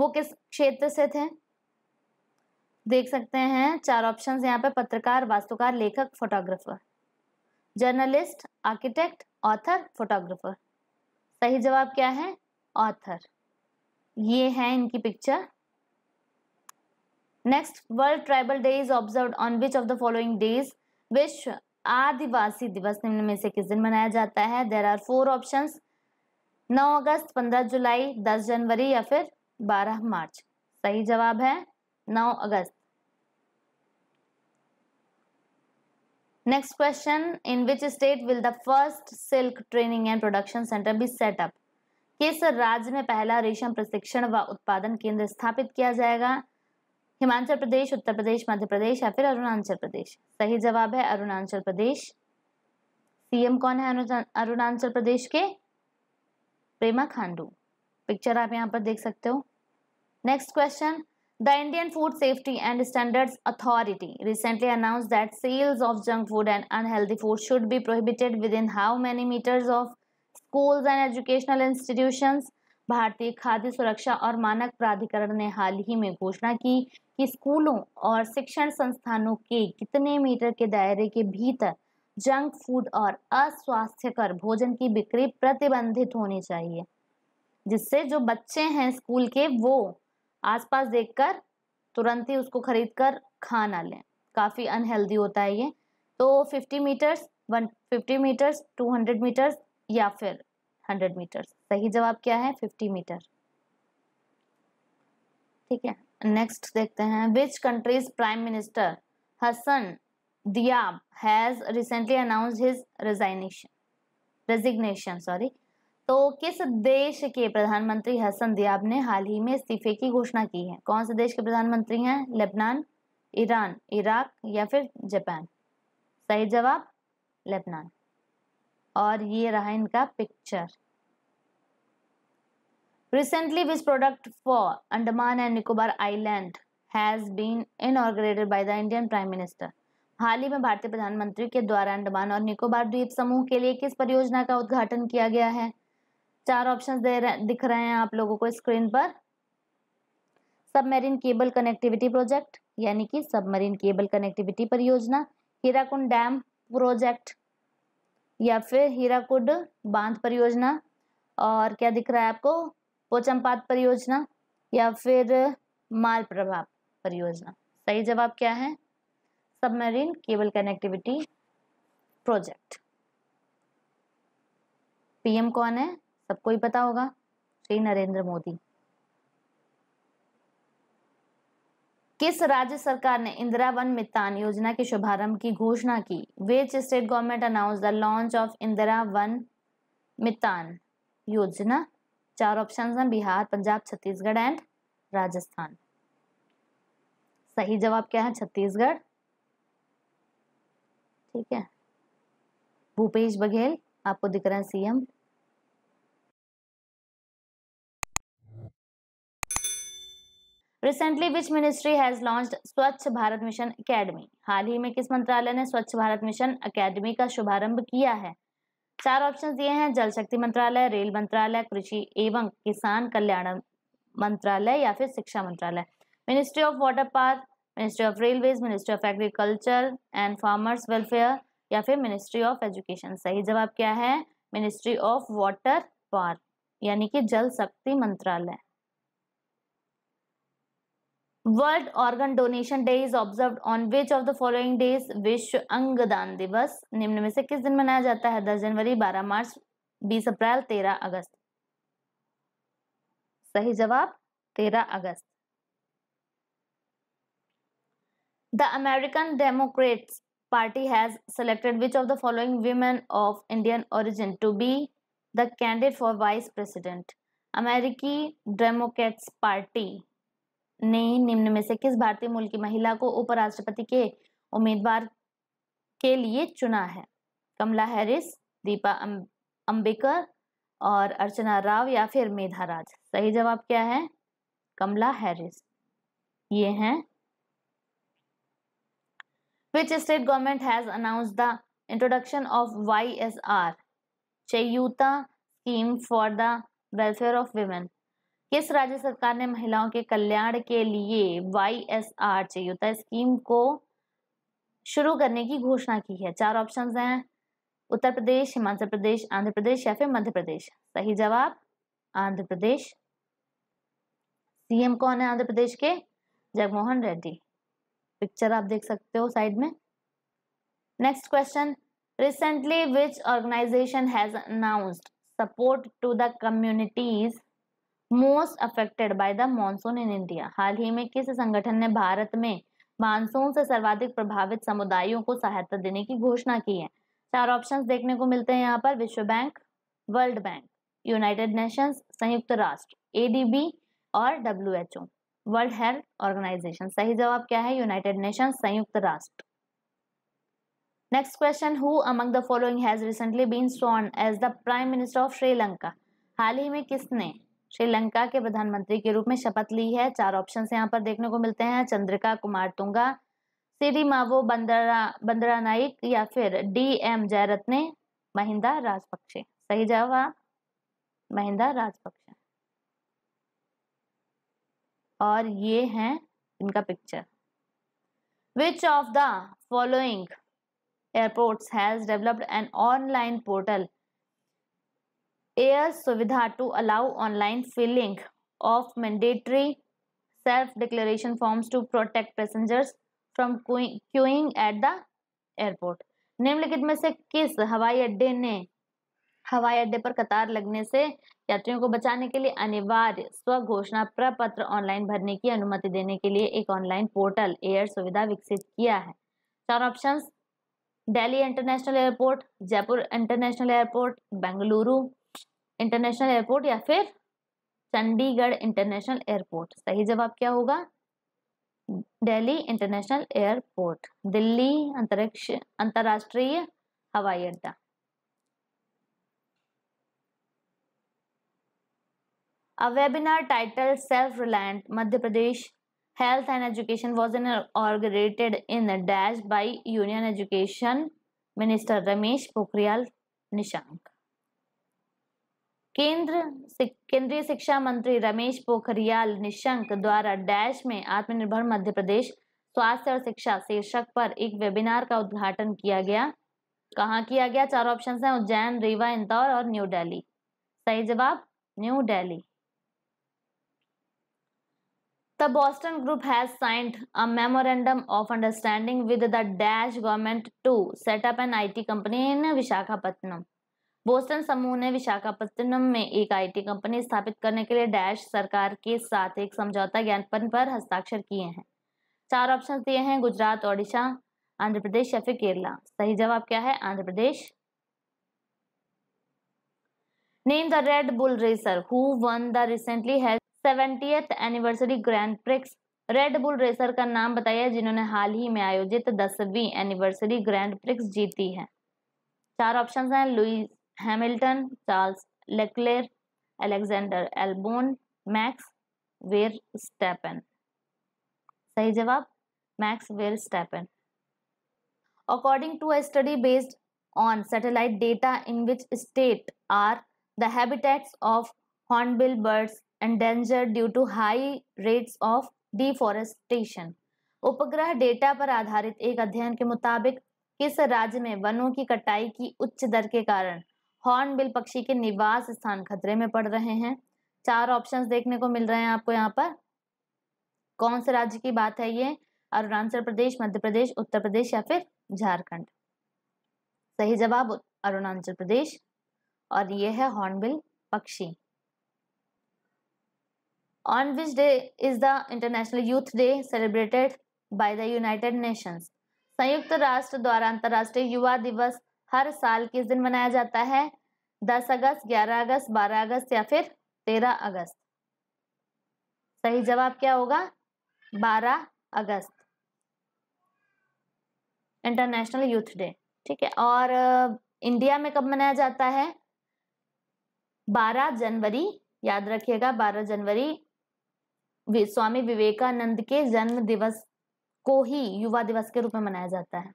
वो किस क्षेत्र से थे देख सकते हैं चार ऑप्शंस यहाँ पे पत्रकार वास्तुकार लेखक photographer journalist architect author photographer सही जवाब क्या है ऑथर ये है इनकी picture next world tribal day is observe on which of the following days विश्व आदिवासी दिवस निम्न में से किस दिन मनाया जाता है देर आर फोर ऑप्शन नौ अगस्त पंद्रह जुलाई दस जनवरी या फिर बारह मार्च सही जवाब है नौ अगस्त next question in which state will the first silk training and production centre be set up किस राज्य में पहला रेशम प्रशिक्षण व उत्पादन केंद्र स्थापित किया जाएगा हिमाचल प्रदेश उत्तर प्रदेश मध्य प्रदेश या फिर अरुणाचल प्रदेश सही जवाब है अरुणाचल प्रदेश सीएम कौन है अरुणाचल प्रदेश के प्रेमा खांडू पिक्चर आप यहाँ पर देख सकते हो next question the Indian food safety and standard authority recently announce that sales of junk food and unhealthy food should be prohibited within how many metres of schools and educational institution भारतीय खाद्य सुरक्षा और मानक प्राधिकरण ने हाल ही में घोषणा की कि स्कूलों और शिक्षण संस्थानों के कितने मीटर के दायरे के भीतर जंक फूड और अस्वास्थ्यकर भोजन की बिक्री प्रतिबंधित होनी चाहिए जिससे जो बच्चे हैं स्कूल के वो आसपास देखकर तुरंत ही उसको खरीद कर खा ना लें काफ़ी अनहेल्दी होता है ये तो 50 metres one fifty metres 200 metres या फिर 100 मीटर्स सही जवाब क्या है 50 मीटर ठीक है नेक्स्ट देखते हैं which countries prime minister Hassan Diab has recently announced his resignation resignation sorry तो किस देश के प्रधानमंत्री हसन दियाब ने हाल ही में इस्तीफे की घोषणा की है कौन से देश के प्रधानमंत्री हैं लेबनान ईरान इराक या फिर जापान सही जवाब लेबनान और ये रहा इनका picture recently which product for Andaman and Nicobar island has been inaugurated by the Indian prime minister हाल ही में भारतीय प्रधानमंत्री के द्वारा अंडमान और निकोबार द्वीप समूह के लिए किस परियोजना का उद्घाटन किया गया है चार ऑप्शन दे रहे दिख रहे हैं आप लोगों को स्क्रीन पर सबमरीन केबल कनेक्टिविटी प्रोजेक्ट यानी कि सबमरीन केबल कनेक्टिविटी परियोजना हीराकुंड डैम प्रोजेक्ट या फिर हीराकुंड बांध परियोजना और क्या दिख रहा है आपको पोचमपात परियोजना या फिर माल प्रभाव परियोजना सही जवाब क्या है submarine cable connectivity project PM कौन है सबको ही पता होगा श्री नरेंद्र मोदी किस राज्य सरकार ने इंदिरा वन मितान योजना के शुभारंभ की घोषणा की which state government announce the launch of Indira Van Mitan Yojana चार ऑप्शन हैं बिहार पंजाब छत्तीसगढ़ एंड राजस्थान सही जवाब क्या है छत्तीसगढ़ ठीक है भूपेश बघेल आपको दिख रहे हैं CM recently which ministry has launch Swachh Bharat mission academy हाल ही में किस मंत्रालय ने स्वच्छ भारत मिशन अकेडमी का शुभारंभ किया है चार ऑप्शन दिए हैं जल शक्ति मंत्रालय रेल मंत्रालय कृषि एवं किसान कल्याण मंत्रालय या फिर शिक्षा मंत्रालय ministry of water park ministry of railway ministry of agriculture and farmers welfare या फिर मिनिस्ट्री ऑफ एजुकेशन सही जवाब क्या है मिनिस्ट्री ऑफ वाटर पार्क यानी कि जल शक्ति मंत्रालय world organ donation day is observe on which of the following days विश्व अंग दान दिवस निम्न में से किस दिन मनाया जाता है दस जनवरी बारह मार्च बीस अप्रैल तेरह अगस्त सही जवाब तेरह अगस्त the American Democrats party has selected which of the following women of Indian origin to be the candidate for vice president अमेरिकी डेमोक्रेट्स पार्टी ने निम्न में से किस भारतीय मूल की महिला को उपराष्ट्रपति के उम्मीदवार के लिए चुना है कमला हैरिस दीपा अं-, अंबेकर और अर्चना राव या फिर मेधा राज सही जवाब क्या है कमला हैरिस ये हैं which state government has announce the introduction of Y S R Cheyutha scheme for the welfare of women किस राज्य सरकार ने महिलाओं के कल्याण के लिए Y S R Cheyutha scheme को शुरू करने की घोषणा की है चार ऑप्शन हैं उत्तर प्रदेश हिमाचल प्रदेश आंध्र प्रदेश या फिर मध्य प्रदेश सही जवाब आंध्र प्रदेश सीएम कौन है आंध्र प्रदेश के जगमोहन रेड्डी पिक्चर आप देख सकते हो साइड में next question recently which organisation has announced support to the communities most affected by the monsoon in India हाल ही में किस संगठन ने भारत में मानसून से सर्वाधिक प्रभावित समुदायों को सहायता देने की घोषणा की है चार ऑप्शंस देखने को मिलते हैं यहाँ पर विश्व bank world bank united nations संयुक्त राष्ट्र एडीबी और ओ वर्ल्ड हेल्थ ऑर्गेनाइजेशन सही जवाब क्या है यूनाइटेड नेशन संयुक्त राष्ट्र next question who among the following has recently been sworn as the prime minister of Sri Lanka हाल ही में किसने श्रीलंका के प्रधानमंत्री के रूप में शपथ ली है चार ऑप्शन यहाँ पर देखने को मिलते हैं चंद्रिका कुमार तुंगा सीरी मावो बंदरा बंदरा नाइक या फिर डी एम जयरत्ने महिंदा राजपक्षे सही जवाब महिंदा राजपक्षे और ये हैं इनका picture which of the following airports has developed an online portal air Suvidha to allow online filing of mandatory self declaration forms to protect passengers from queuing at the airport निम्नलिखित में से किस हवाई अड्डे ने हवाई अड्डे पर कतार लगने से यात्रियों को बचाने के लिए अनिवार्य स्व घोषणा प्रपत्र ऑनलाइन भरने की अनुमति देने के लिए एक ऑनलाइन पोर्टल एयर सुविधा विकसित किया है चार options Delhi international airport Jaipur international airport Bengaluru international airport या फिर चंडीगढ़ इंटरनेशनल एयरपोर्ट सही जवाब क्या होगा दिल्ली इंटरनेशनल एयरपोर्ट दिल्ली अंतरिक्ष अंतर्राष्ट्रीय हवाई अड्डा webinar title self reliant Madhya Pradesh health and education was inaugurated in dash by union education minister Ramesh Pokhriyal Nishank केंद्र केंद्रीय शिक्षा मंत्री रमेश पोखरियाल निशंक द्वारा डैश में आत्मनिर्भर मध्य प्रदेश स्वास्थ्य और शिक्षा शीर्षक पर एक वेबिनार का उद्घाटन किया गया कहाँ किया गया चार ऑप्शन हैं उज्जैन रीवा इंदौर और न्यू दिल्ली सही जवाब new Delhi the Boston group has signed a memorandum of understanding with the dash government to set up an I T company in Visakhapatnam बोस्टन समूह ने विशाखापट्टनम में एक आईटी कंपनी स्थापित करने के लिए डैश सरकार के साथ एक समझौता ज्ञापन पर हस्ताक्षर किए हैं चार ऑप्शन दिए हैं गुजरात ओडिशा आंध्र प्रदेश या फिर केरला सही जवाब क्या है Andhra Pradesh name the Red Bull racer who won the recently has seventieth anniversary grand prix Red Bull racer का नाम बताइए जिन्होंने हाल ही में आयोजित दसवीं एनिवर्सरी ग्रैंड प्रिक्स जीती है चार ऑप्शंस हैं Lewis Hamilton Charles Leclerc Alexander Albon Max Verstappen सही जवाब Max Verstappen according to a study based on satellite data in which state are the habitats of hornbill birds endanger due to high rates of deforestation उपग्रह data पर आधारित एक अध्ययन के मुताबिक किस राज्य में वनों की कटाई की उच्च दर के कारण हॉर्नबिल पक्षी के निवास स्थान खतरे में पड़ रहे हैं चार ऑप्शंस देखने को मिल रहे हैं आपको यहाँ पर कौन से राज्य की बात है ये अरुणाचल प्रदेश मध्य प्रदेश उत्तर प्रदेश या फिर झारखंड सही जवाब अरुणाचल प्रदेश और ये है हॉर्नबिल पक्षी on which day is the international youth day celebrated by the United nations संयुक्त राष्ट्र द्वारा अंतर्राष्ट्रीय युवा दिवस हर साल किस दिन मनाया जाता है दस अगस्त ग्यारह अगस्त बारह अगस्त या फिर तेरह अगस्त सही जवाब क्या होगा बारह अगस्त इंटरनेशनल यूथ डे ठीक है और इंडिया में कब मनाया जाता है 12 जनवरी याद रखिएगा 12 जनवरी स्वामी विवेकानंद के जन्म दिवस को ही युवा दिवस के रूप में मनाया जाता है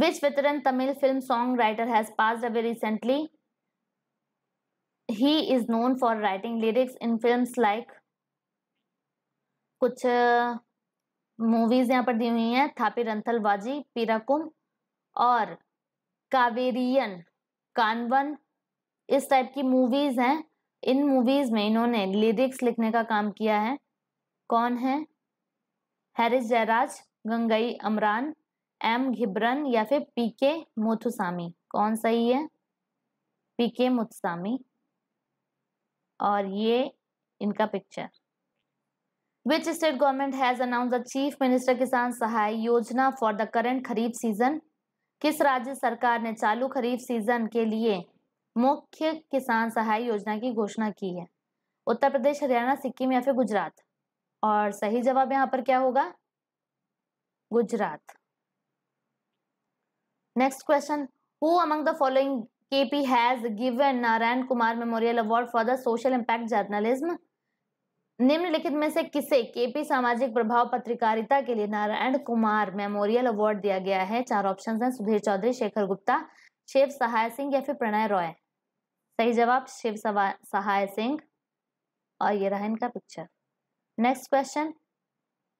which veteran Tamil film song writer has pass away recently he is known for writing lyrics in film like कुछ मूवीज uh, यहाँ पर दी हुई हैं थापी रंथल वाजी पीराकुम और कावेरियन कानवन इस टाइप की मूवीज हैं इन मूवीज में इन्होंने लिरिक्स लिखने का काम किया है कौन है हैरिस जयराज गंगई अमरान एम घिब्रन या फिर पी के मोथुसामी कौन सही है पी के मुथुसामी और ये इनका picture which state government has announce the chief minister Kisan Sahay Yojana for the current kharif season किस राज्य सरकार ने चालू खरीफ सीजन के लिए मुख्य किसान सहाय योजना की घोषणा की है उत्तर प्रदेश हरियाणा सिक्किम या फिर गुजरात और सही जवाब यहाँ पर क्या होगा Gujarat next question who among the following P has given Narayan Kumar memorial award for the social impact journalism निम्नलिखित में से किसे केपी सामाजिक प्रभाव पत्रकारिता के लिए नारायण कुमार मेमोरियल अवार्ड दिया गया है चार ऑप्शन हैं सुधीर चौधरी शेखर गुप्ता शिव सहाय सिंह या फिर प्रणय रॉय सही जवाब शिव सहाय सिंह और ये रहा इनका picture next question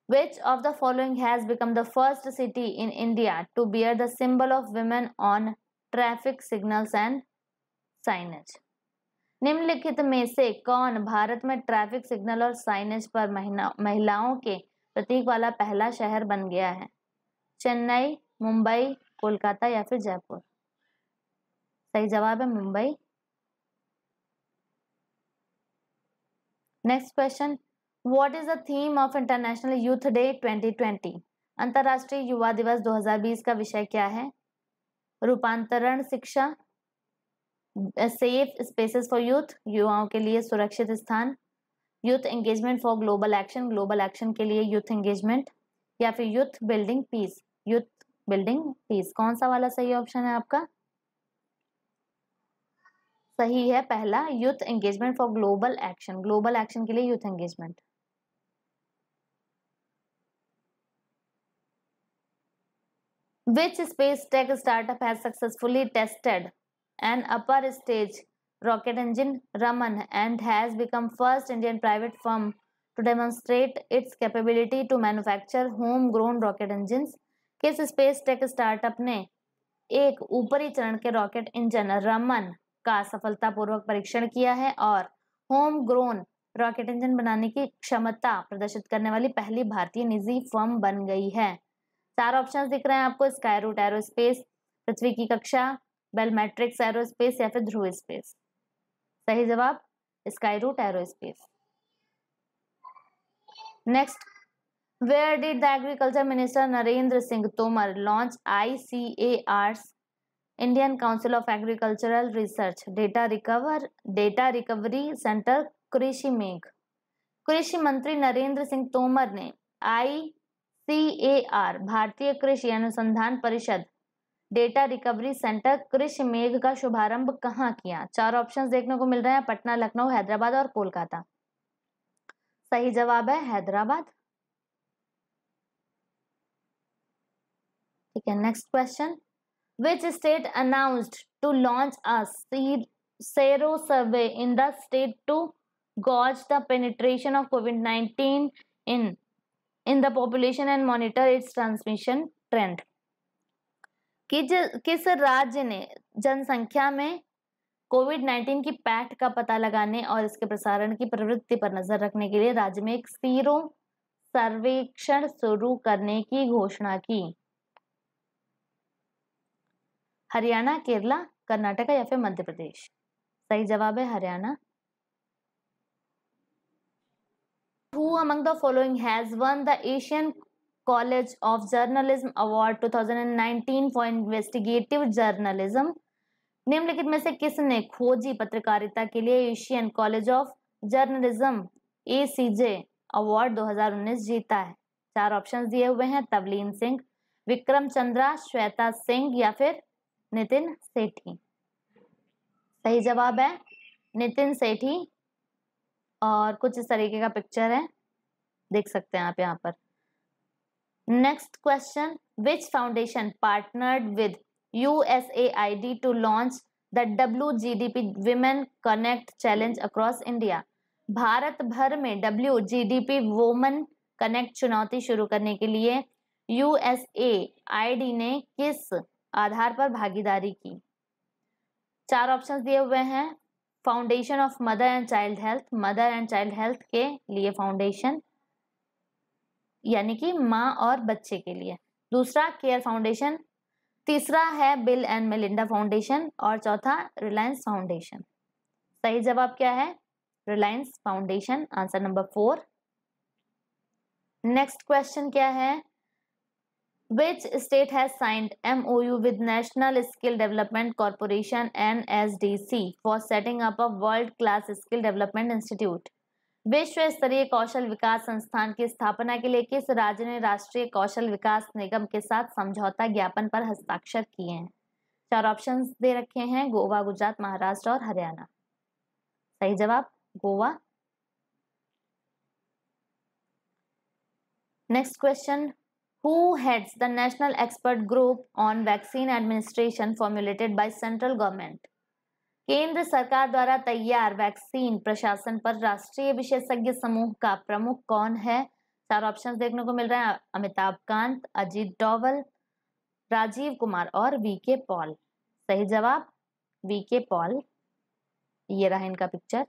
Which of the following has become the first city in India to bear the symbol of women on traffic signals and signage? निम्नलिखित में से कौन भारत में ट्रैफिक सिग्नल और साइनेज पर महिलाओं के प्रतीक वाला पहला शहर बन गया है चेन्नई मुंबई कोलकाता या फिर जयपुर सही जवाब है Mumbai next question what is the theme of international youth day 2020 अंतर्राष्ट्रीय युवा दिवस 2020 का विषय क्या है रूपांतरण शिक्षा सेफ स्पेसेस फॉर यूथ युवाओं के लिए सुरक्षित स्थान youth engagement for global action global action के लिए यूथ एंगेजमेंट या फिर youth building peace youth building peace कौन सा वाला सही ऑप्शन है आपका सही है पहला youth engagement for global action global action के लिए youth engagement Which space tech startup has successfully tested an upper stage rocket engine Raman and has become first Indian private firm to demonstrate its capability to manufacture homegrown rocket engines? किस space tech startup ने एक ऊपरी चरण के rocket engine Raman का सफलतापूर्वक परीक्षण किया है और होम ग्रोन रॉकेट इंजन बनाने की क्षमता प्रदर्शित करने वाली पहली भारतीय निजी फर्म बन गई है चार ऑप्शन दिख रहे हैं आपको स्काई रूट एरोस्पेस पृथ्वी की कक्षा बेल मैट्रिक्स एरोस्पेस या फिर ध्रुव स्पेस सही जवाब Skyroot aerospace next where did the agriculture minister Narendra Singh Tomar launch I Indian council of agricultural research data recover data recovery centre Krishi Megh कृषि मंत्री नरेंद्र सिंह तोमर ने आई सी भारतीय कृषि अनुसंधान परिषद डेटा रिकवरी सेंटर कृषि मेघ का शुभारंभ कहाँ किया चार ऑप्शन देखने को मिल रहे हैं पटना लखनऊ हैदराबाद और कोलकाता सही जवाब है हैदराबाद ठीक है next question which state announced to launch a sero survey in the state to gauge the penetration of COVID nineteen in in the population and monitor its transmission trend कि किस राज्य ने जनसंख्या में कोविड 19 की पैठ का पता लगाने और इसके प्रसारण की प्रवृत्ति पर नजर रखने के लिए राज्य में एक सीरो सर्वेक्षण शुरू करने की घोषणा की हरियाणा केरला कर्नाटका या फिर मध्य प्रदेश सही जवाब है Haryana Who among the following has won the Asian College of Journalism Award 2019 for investigative journalism? निम्नलिखित में से किसने खोजी पत्रकारिता के लिए Asian college of journalism ACJ award 2019 जीता है चार ऑप्शन दिए हुए हैं तवलीन सिंह विक्रम चंद्रा श्वेता सिंह या फिर नितिन सेठी सही जवाब है नितिन सेठी और कुछ इस तरीके का पिक्चर है देख सकते हैं आप यहाँ पर next question which foundation partnered with the to launch the W G D P women connect challenge across India भारत भर में W G D P women connect चुनौती शुरू करने के लिए U S A I D ने किस आधार पर भागीदारी की चार ऑप्शन दिए हुए हैं foundation of mother and child health mother and child health के लिए फाउंडेशन यानी कि माँ और बच्चे के लिए दूसरा केयर फाउंडेशन तीसरा है बिल एंड मेलिंडा फाउंडेशन और चौथा रिलायंस फाउंडेशन सही जवाब क्या है Reliance foundation answer number four next question क्या है which state has signed MOU with National Skill Development Corporation NSDC for setting up a world class skill development institute? विश्व स्तरीय कौशल विकास संस्थान की स्थापना के लिए किस राज्य ने राष्ट्रीय कौशल विकास निगम के साथ समझौता ज्ञापन पर हस्ताक्षर किए हैं चार ऑप्शन दे रखे हैं गोवा गुजरात महाराष्ट्र और हरियाणा सही जवाब Goa next question who heads the national expert group on vaccine administration formulated by central government केंद्र सरकार द्वारा तैयार वैक्सीन प्रशासन पर राष्ट्रीय विशेषज्ञ समूह का प्रमुख कौन है चार ऑप्शन देखने को मिल रहे हैं अमिताभ कांत अजीत डोवल राजीव कुमार और वीके पॉल सही जवाब वीके पॉल ये रहा इनका picture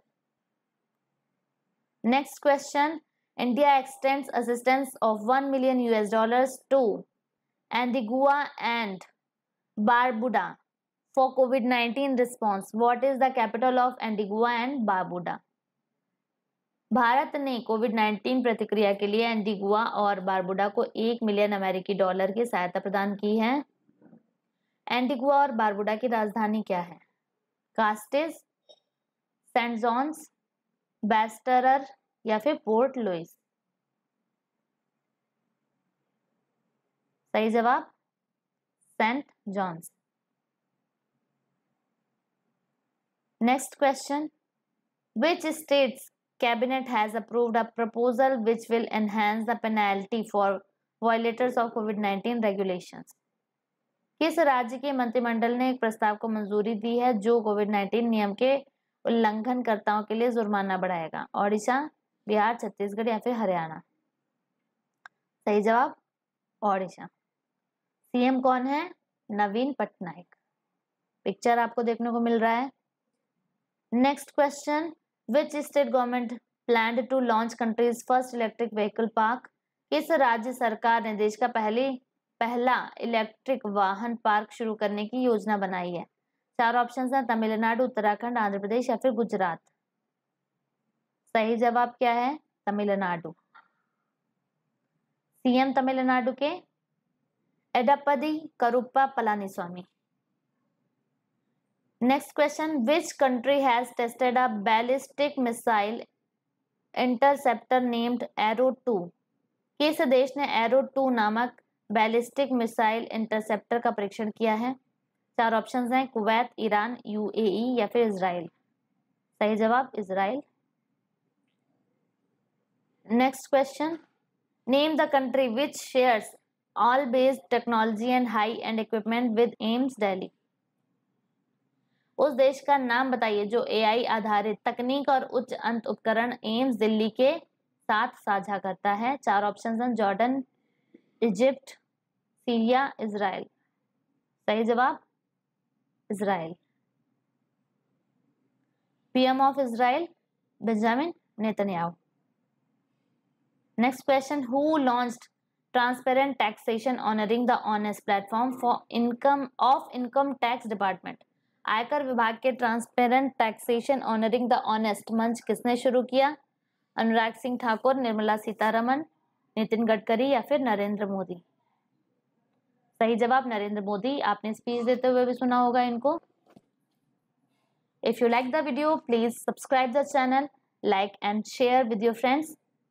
next question India extends assistance of 1 million US dollars to Antigua and Barbuda for COVID-19 response. What is the capital of Antigua and Barbuda? भारत ने कोविड 19 प्रतिक्रिया के लिए एंटीगुआ और बारबुडा को एक मिलियन अमेरिकी डॉलर की सहायता प्रदान की है एंटीगुआ और बारबुडा की राजधानी क्या है कास्टिस सेंट जॉन्स बेस्टरर या फिर पोर्ट लुइस सही जवाब Saint John's next question which states cabinet has approved a proposal which will enhance the penalty for violators of COVID nineteen regulation किस राज्य के मंत्रिमंडल ने एक प्रस्ताव को मंजूरी दी है जो कोविड नाइन्टीन नियम के उल्लंघनकर्ताओं के लिए जुर्माना बढ़ाएगा ओडिशा बिहार छत्तीसगढ़ या फिर हरियाणा सही जवाब ओडिशा सीएम कौन है नवीन पटनायक पिक्चर आपको देखने को मिल रहा है next question which state government plan to launch country's first electric vehicle park किस राज्य सरकार ने देश का पहली पहला इलेक्ट्रिक वाहन पार्क शुरू करने की योजना बनाई है चार ऑप्शन हैं तमिलनाडु उत्तराखंड आंध्र प्रदेश या फिर गुजरात सही जवाब क्या है तमिलनाडु सीएम तमिलनाडु के Edappadi Karuppa Palaniswami next question which country has tested a ballistic missile interceptor named arrow two किस देश ने एरो टू नामक बैलिस्टिक मिसाइल इंटरसेप्टर का परीक्षण किया है चार ऑप्शन हैं कुवैत ईरान यूएई e या फिर इसराइल सही जवाब Israel Next question. Name the country which shares all based technology and high-end equipment with AIIMS Delhi उस देश का नाम बताइए जो एआई आधारित तकनीक और उच्च अंत उपकरण एम्स दिल्ली के साथ साझा करता है चार ऑप्शन हैं जॉर्डन इजिप्ट सीरिया इसराइल सही जवाब Israel PM of Israel Benjamin Netanyahu Next question Who launched transparent taxation honoring the honest platform for income of income tax department आयकर विभाग के transparent taxation honouring the honest मंच किसने शुरू किया अनुराग सिंह ठाकुर निर्मला सीतारमन नितिन गडकरी या फिर नरेंद्र मोदी सही जवाब नरेंद्र मोदी आपने स्पीच देते हुए भी सुना होगा इनको if you like the video please subscribe the channel like and share with your friends